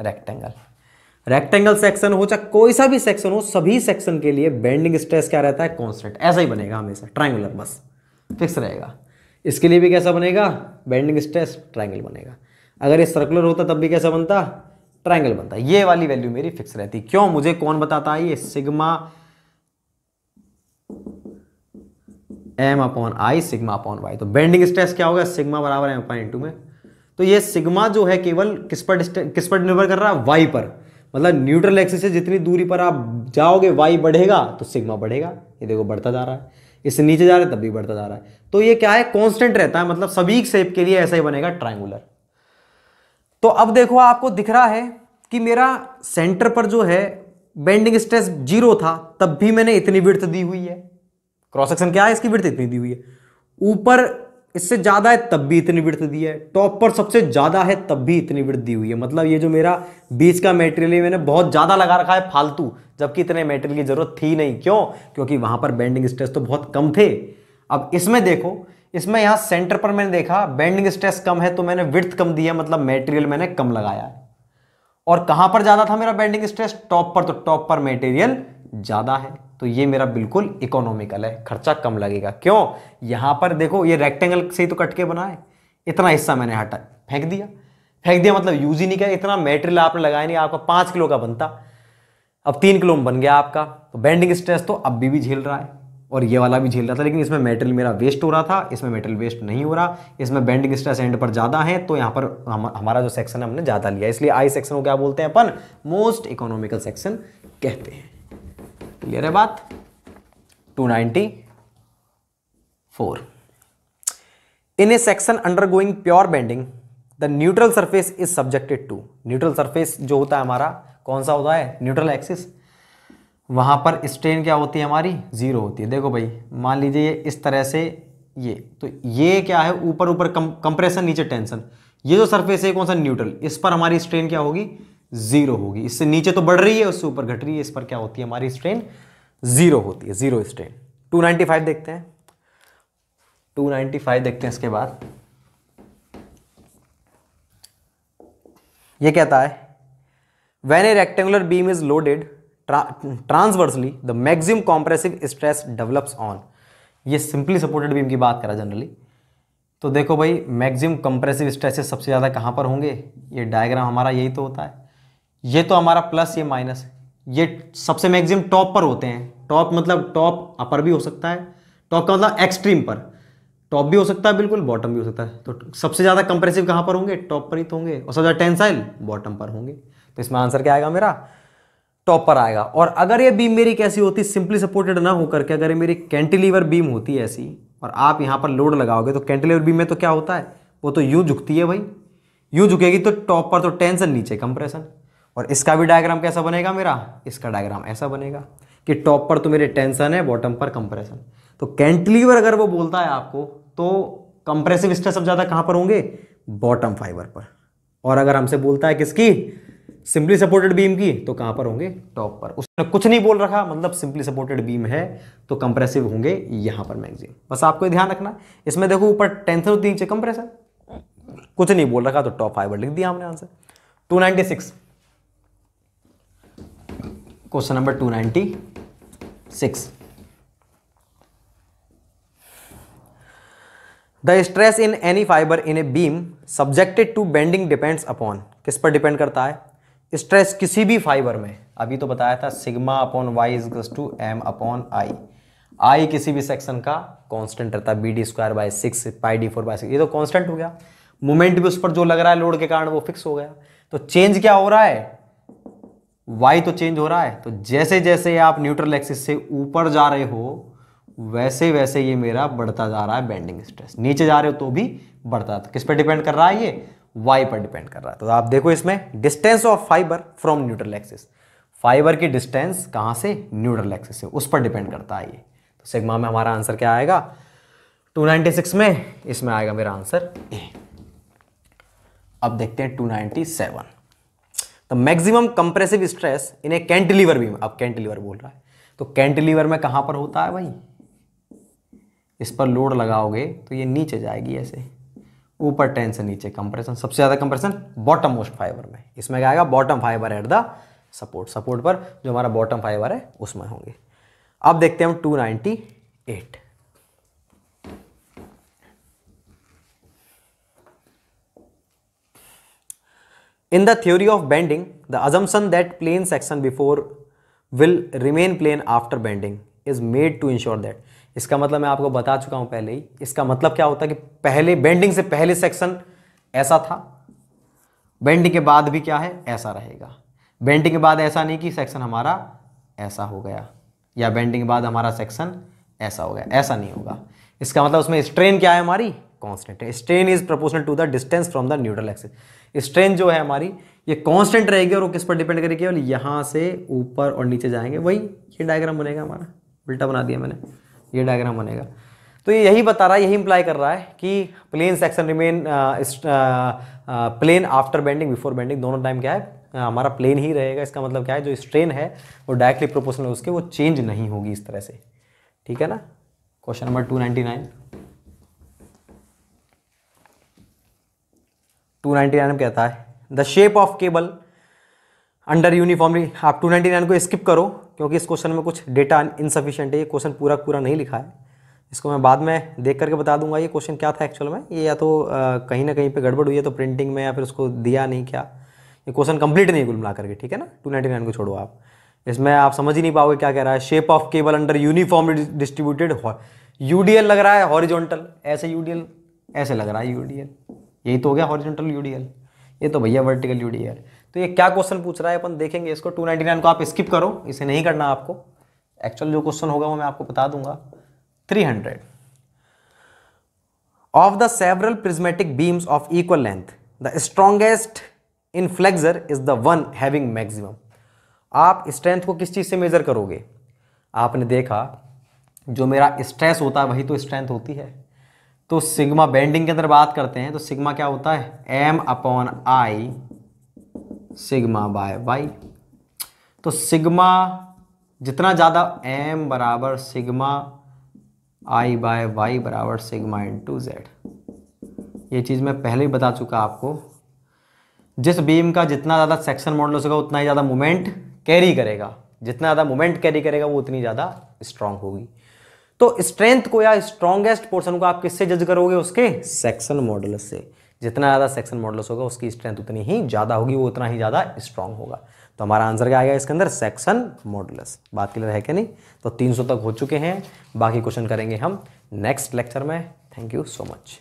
रेक्टेंगल रेक्टेंगल सेक्शन हो चाहे कोई सा भी सेक्शन हो सभी सेक्शन के लिए बेंडिंग स्ट्रेस क्या रहता है कॉन्स्टेंट ऐसा ही बनेगा हमेशा ट्राइंगुलर बस फिक्स रहेगा इसके लिए भी कैसा बनेगा बेंडिंग स्ट्रेस ट्राइंगल बनेगा अगर ये सर्कुलर होता तब भी कैसा बनता ट्राइंगल बनता है ये वाली वैल्यू मेरी फिक्स रहती है क्यों मुझे कौन बताता है ये sigma M upon I sigma upon Y तो बेंडिंग स्ट्रेस क्या होगा सिग्मा बराबर एम अपॉन इंटू में तो ये सिग्मा जो है केवल किस पर किस पर निर्भर कर रहा है वाई पर मतलब न्यूट्रल एक्सिस से जितनी दूरी पर आप जाओगे वाई बढ़ेगा तो सिग्मा बढ़ेगा ये देखो बढ़ता जा रहा है इससे नीचे जा रहा है तब भी बढ़ता जा रहा है तो ये क्या है कांस्टेंट रहता है मतलब सभी सेप के लिए ऐसा ही बनेगा ट्रायंगुलर तो अब देखो आपको दिख रहा है कि मेरा सेंटर पर जो है बेंडिंग स्ट्रेस जीरो था तब भी मैंने इतनी वृत्त दी हुई है क्रॉस सेक्शन क्या है इसकी वृत्त इतनी दी हुई है ऊपर इससे ज़्यादा है तब भी इतनी वृत्त दी है टॉप पर सबसे ज़्यादा है तब भी इतनी वृत्त दी हुई है मतलब ये जो मेरा बीच का मेटेरियल है मैंने बहुत ज़्यादा लगा रखा है फालतू जबकि इतने मेटेरियल की ज़रूरत थी नहीं क्यों क्योंकि वहां पर बेंडिंग स्ट्रेस तो बहुत कम थे अब इसमें देखो इसमें यहां सेंटर पर मैंने देखा बेंडिंग स्ट्रेस कम है तो मैंने विर्थ कम दिया मतलब मेटेरियल मैंने कम लगाया है और कहां पर ज़्यादा था मेरा बेंडिंग स्ट्रेस टॉप पर तो टॉप पर मेटेरियल ज़्यादा है तो ये मेरा बिल्कुल इकोनॉमिकल है खर्चा कम लगेगा क्यों यहां पर देखो ये रेक्टेंगल से ही तो कट के बना है इतना हिस्सा मैंने हटा फेंक दिया फेंक दिया मतलब यूज ही नहीं किया इतना मेटेरियल आपने लगाया नहीं आपका पांच किलो का बनता अब तीन किलो में बन गया आपका तो बेंडिंग स्ट्रेस तो अभी भी झेल रहा है और ये वाला भी झेल रहा था लेकिन इसमें मेटल मेरा वेस्ट हो रहा था इसमें मेटल वेस्ट नहीं हो रहा इसमें बेंडिंग स्ट्रेस एंड पर ज़्यादा है तो यहाँ पर हम, हमारा जो सेक्शन है हमने ज़्यादा लिया इसलिए आई सेक्शन को क्या बोलते हैं अपन मोस्ट इकोनॉमिकल सेक्शन कहते हैं क्लियर है बात two ninety four in a section undergoing pure bending the neutral surface is subjected to neutral surface जो होता है हमारा कौन सा होता है न्यूट्रल एक्सिस वहाँ पर स्ट्रेन क्या होती है हमारी ज़ीरो होती है देखो भाई मान लीजिए ये इस तरह से ये तो ये क्या है ऊपर ऊपर कम, कंप्रेशन नीचे टेंशन ये जो सरफेस है कौन सा न्यूट्रल इस पर हमारी स्ट्रेन क्या होगी ज़ीरो होगी इससे नीचे तो बढ़ रही है उससे ऊपर घट रही है इस पर क्या होती है हमारी स्ट्रेन ज़ीरो होती है ज़ीरो स्ट्रेन फाइव देखते हैं फाइव देखते हैं इसके बाद ये कहता है when a rectangular beam is loaded transversely the maximum compressive stress develops on ये सिंपली सपोर्टेड बीम की बात करा जनरली तो देखो भाई मैक्सिमम कंप्रेसिव स्ट्रेसेस सबसे ज़्यादा कहाँ पर होंगे ये डायग्राम हमारा यही तो होता है ये तो हमारा प्लस ये माइनस ये सबसे मैक्सिमम टॉप पर होते हैं टॉप मतलब टॉप अपर भी हो सकता है टॉप का मतलब एक्सट्रीम पर टॉप भी हो सकता है बिल्कुल बॉटम भी हो सकता है तो सबसे ज़्यादा कंप्रेसिव कहाँ पर होंगे टॉप पर ही तो होंगे और सबसे ज़्यादा टेंसाइल बॉटम पर होंगे तो इसमें आंसर क्या आएगा मेरा टॉप पर आएगा और अगर ये बीम मेरी कैसी होती सिंपली सपोर्टेड ना होकर के अगर ये मेरी कैंटिलीवर बीम होती है ऐसी और आप यहाँ पर लोड लगाओगे तो कैंटिलीवर बीम में तो क्या होता है वो तो यूँ झुकती है भाई यूँ झुकेगी तो टॉप पर तो टेंशन नीचे कंप्रेशन और इसका भी डायग्राम कैसा बनेगा मेरा इसका डायग्राम ऐसा बनेगा कि टॉप पर तो मेरे टेंशन है बॉटम पर कंप्रेशन तो कैंटिलीवर अगर वो बोलता है आपको तो कंप्रेसिव स्ट्रेस सब ज़्यादा कहाँ पर होंगे बॉटम फाइबर पर और अगर हमसे बोलता है किसकी सिंपली सपोर्टेड बीम की तो कहां पर होंगे टॉप पर उसने कुछ नहीं बोल रखा मतलब सिंपली सपोर्टेड बीम है तो कंप्रेसिव होंगे यहां पर मैगजीन बस आपको ध्यान रखना इसमें देखो ऊपर टेंथ और नीचे कंप्रेसर कुछ नहीं बोल रखा तो टॉप फाइबर लिख दिया हमने answer six question number six the stress in any fibre in a beam subjected to bending depends upon किस पर डिपेंड करता है स्ट्रेस किसी भी फाइबर में अभी तो बताया था sigma upon Y is to M upon I I किसी भी सेक्शन का कांस्टेंट रहता है B D square by six pi D four by six ये तो कांस्टेंट हो गया मोमेंट भी उस पर जो लग रहा है लोड के कारण वो फिक्स हो गया तो चेंज क्या हो रहा है वाई तो चेंज हो रहा है तो जैसे जैसे आप न्यूट्रल एक्सिस से ऊपर जा रहे हो वैसे वैसे ये मेरा बढ़ता जा रहा है बेंडिंग स्ट्रेस नीचे जा रहे हो तो भी बढ़ता तो किस पर डिपेंड कर रहा है ये वाई पर डिपेंड कर रहा है तो आप देखो इसमें distance of fibre from neutral axis fibre की डिस्टेंस कहां से न्यूट्रल एक्सिस से उस पर डिपेंड करता है ये तो सिग्मा में हमारा आंसर क्या आएगा 296 में इसमें आएगा मेरा आंसर ए अब देखते हैं 297 तो maximum compressive stress in a cantilever भी अब कैंटिलीवर बोल रहा है तो कैंटिलीवर में कहां पर होता है भाई इस पर लोड लगाओगे तो ये नीचे जाएगी ऐसे ऊपर टेन से नीचे कंप्रेशन सबसे ज्यादा कंप्रेशन बॉटम मोस्ट फाइबर में इसमें क्या आएगा bottom fibre at the support support पर जो हमारा बॉटम फाइबर है उसमें होंगे अब देखते हैं हम two ninety eight in the theory of bending the assumption that plane section before will remain plane after bending is made to ensure that इसका मतलब मैं आपको बता चुका हूं पहले ही इसका मतलब क्या होता है कि पहले बेंडिंग से पहले सेक्शन ऐसा था बेंडिंग के बाद भी क्या है ऐसा रहेगा बेंडिंग के बाद ऐसा नहीं कि सेक्शन हमारा ऐसा हो गया या बेंडिंग के बाद हमारा सेक्शन ऐसा हो गया ऐसा नहीं होगा इसका मतलब उसमें स्ट्रेन क्या है हमारी कांस्टेंट है strain is proportional to the distance from the neutral axis strain जो है हमारी ये कांस्टेंट रहेगी और वो किस पर डिपेंड करेगी और यहाँ से ऊपर और नीचे जाएंगे वही ये डायग्राम बनेगा हमारा उल्टा बना दिया मैंने ये डायग्राम बनेगा तो ये यही बता रहा है यही इंप्लाई कर रहा है कि plane section remain plane after bending before bending दोनों टाइम क्या है uh, हमारा प्लेन ही रहेगा इसका मतलब क्या है जो स्ट्रेन है वो डायरेक्टली प्रोपोर्शनल उसके वो चेंज नहीं होगी इस तरह से ठीक है ना question number two ninety nine two ninety nine कहता है the shape of cable under uniformly आप टू नाइनटी नाइन को स्किप करो क्योंकि इस क्वेश्चन में कुछ डेटा इनसफिशियंट है ये क्वेश्चन पूरा पूरा नहीं लिखा है इसको मैं बाद में देख करके बता दूंगा ये क्वेश्चन क्या था एक्चुअल में ये या तो आ, कहीं ना कहीं पे गड़बड़ हुई है तो प्रिंटिंग में या फिर उसको दिया नहीं क्या ये क्वेश्चन कंप्लीट नहीं कुल मिला करके ठीक है ना टू नाइनटी नाइन को छोड़ो आप इसमें आप समझ ही नहीं पाओगे क्या कह रहा है shape of cable under uniform distributed U लग रहा है हॉरिजोंटल ऐसे यू ऐसे लग रहा है यू यही तो हो गया हॉरिजोंटल यू ये तो भैया वर्टिकल यू तो ये क्या क्वेश्चन पूछ रहा है अपन देखेंगे इसको 299 को आप स्किप करो इसे नहीं करना आपको एक्चुअल जो क्वेश्चन होगा वो मैं आपको बता दूंगा 300 of the several prismatic beams of equal length the strongest flexure is the one having maximum आप स्ट्रेंथ को किस चीज़ से मेजर करोगे आपने देखा जो मेरा स्ट्रेस होता है वही तो स्ट्रेंथ होती है तो सिग्मा बेंडिंग के अंदर बात करते हैं तो सिग्मा क्या होता है M upon I sigma by Y तो सिग्मा जितना ज़्यादा एम बराबर सिग्मा आई बाय वाई बराबर सिग्मा इन टू जेड ये चीज़ मैं पहले ही बता चुका आपको जिस बीम का जितना ज़्यादा सेक्शन मॉडल होगा उतना ही ज़्यादा मोमेंट कैरी करेगा जितना ज़्यादा मोमेंट कैरी करेगा वो उतनी ज़्यादा स्ट्रांग होगी तो स्ट्रेंथ को या स्ट्रांगेस्ट पोर्शन को आप किससे जज करोगे उसके सेक्शन मॉडल से जितना ज़्यादा सेक्शन मॉडल्स होगा उसकी स्ट्रेंथ उतनी ही ज़्यादा होगी वो उतना ही ज़्यादा स्ट्रांग होगा तो हमारा आंसर क्या आएगा इसके अंदर सेक्शन मॉडल्स बात क्लियर है क्या नहीं तो 300 तक हो चुके हैं बाकी क्वेश्चन करेंगे हम नेक्स्ट लेक्चर में थैंक यू सो मच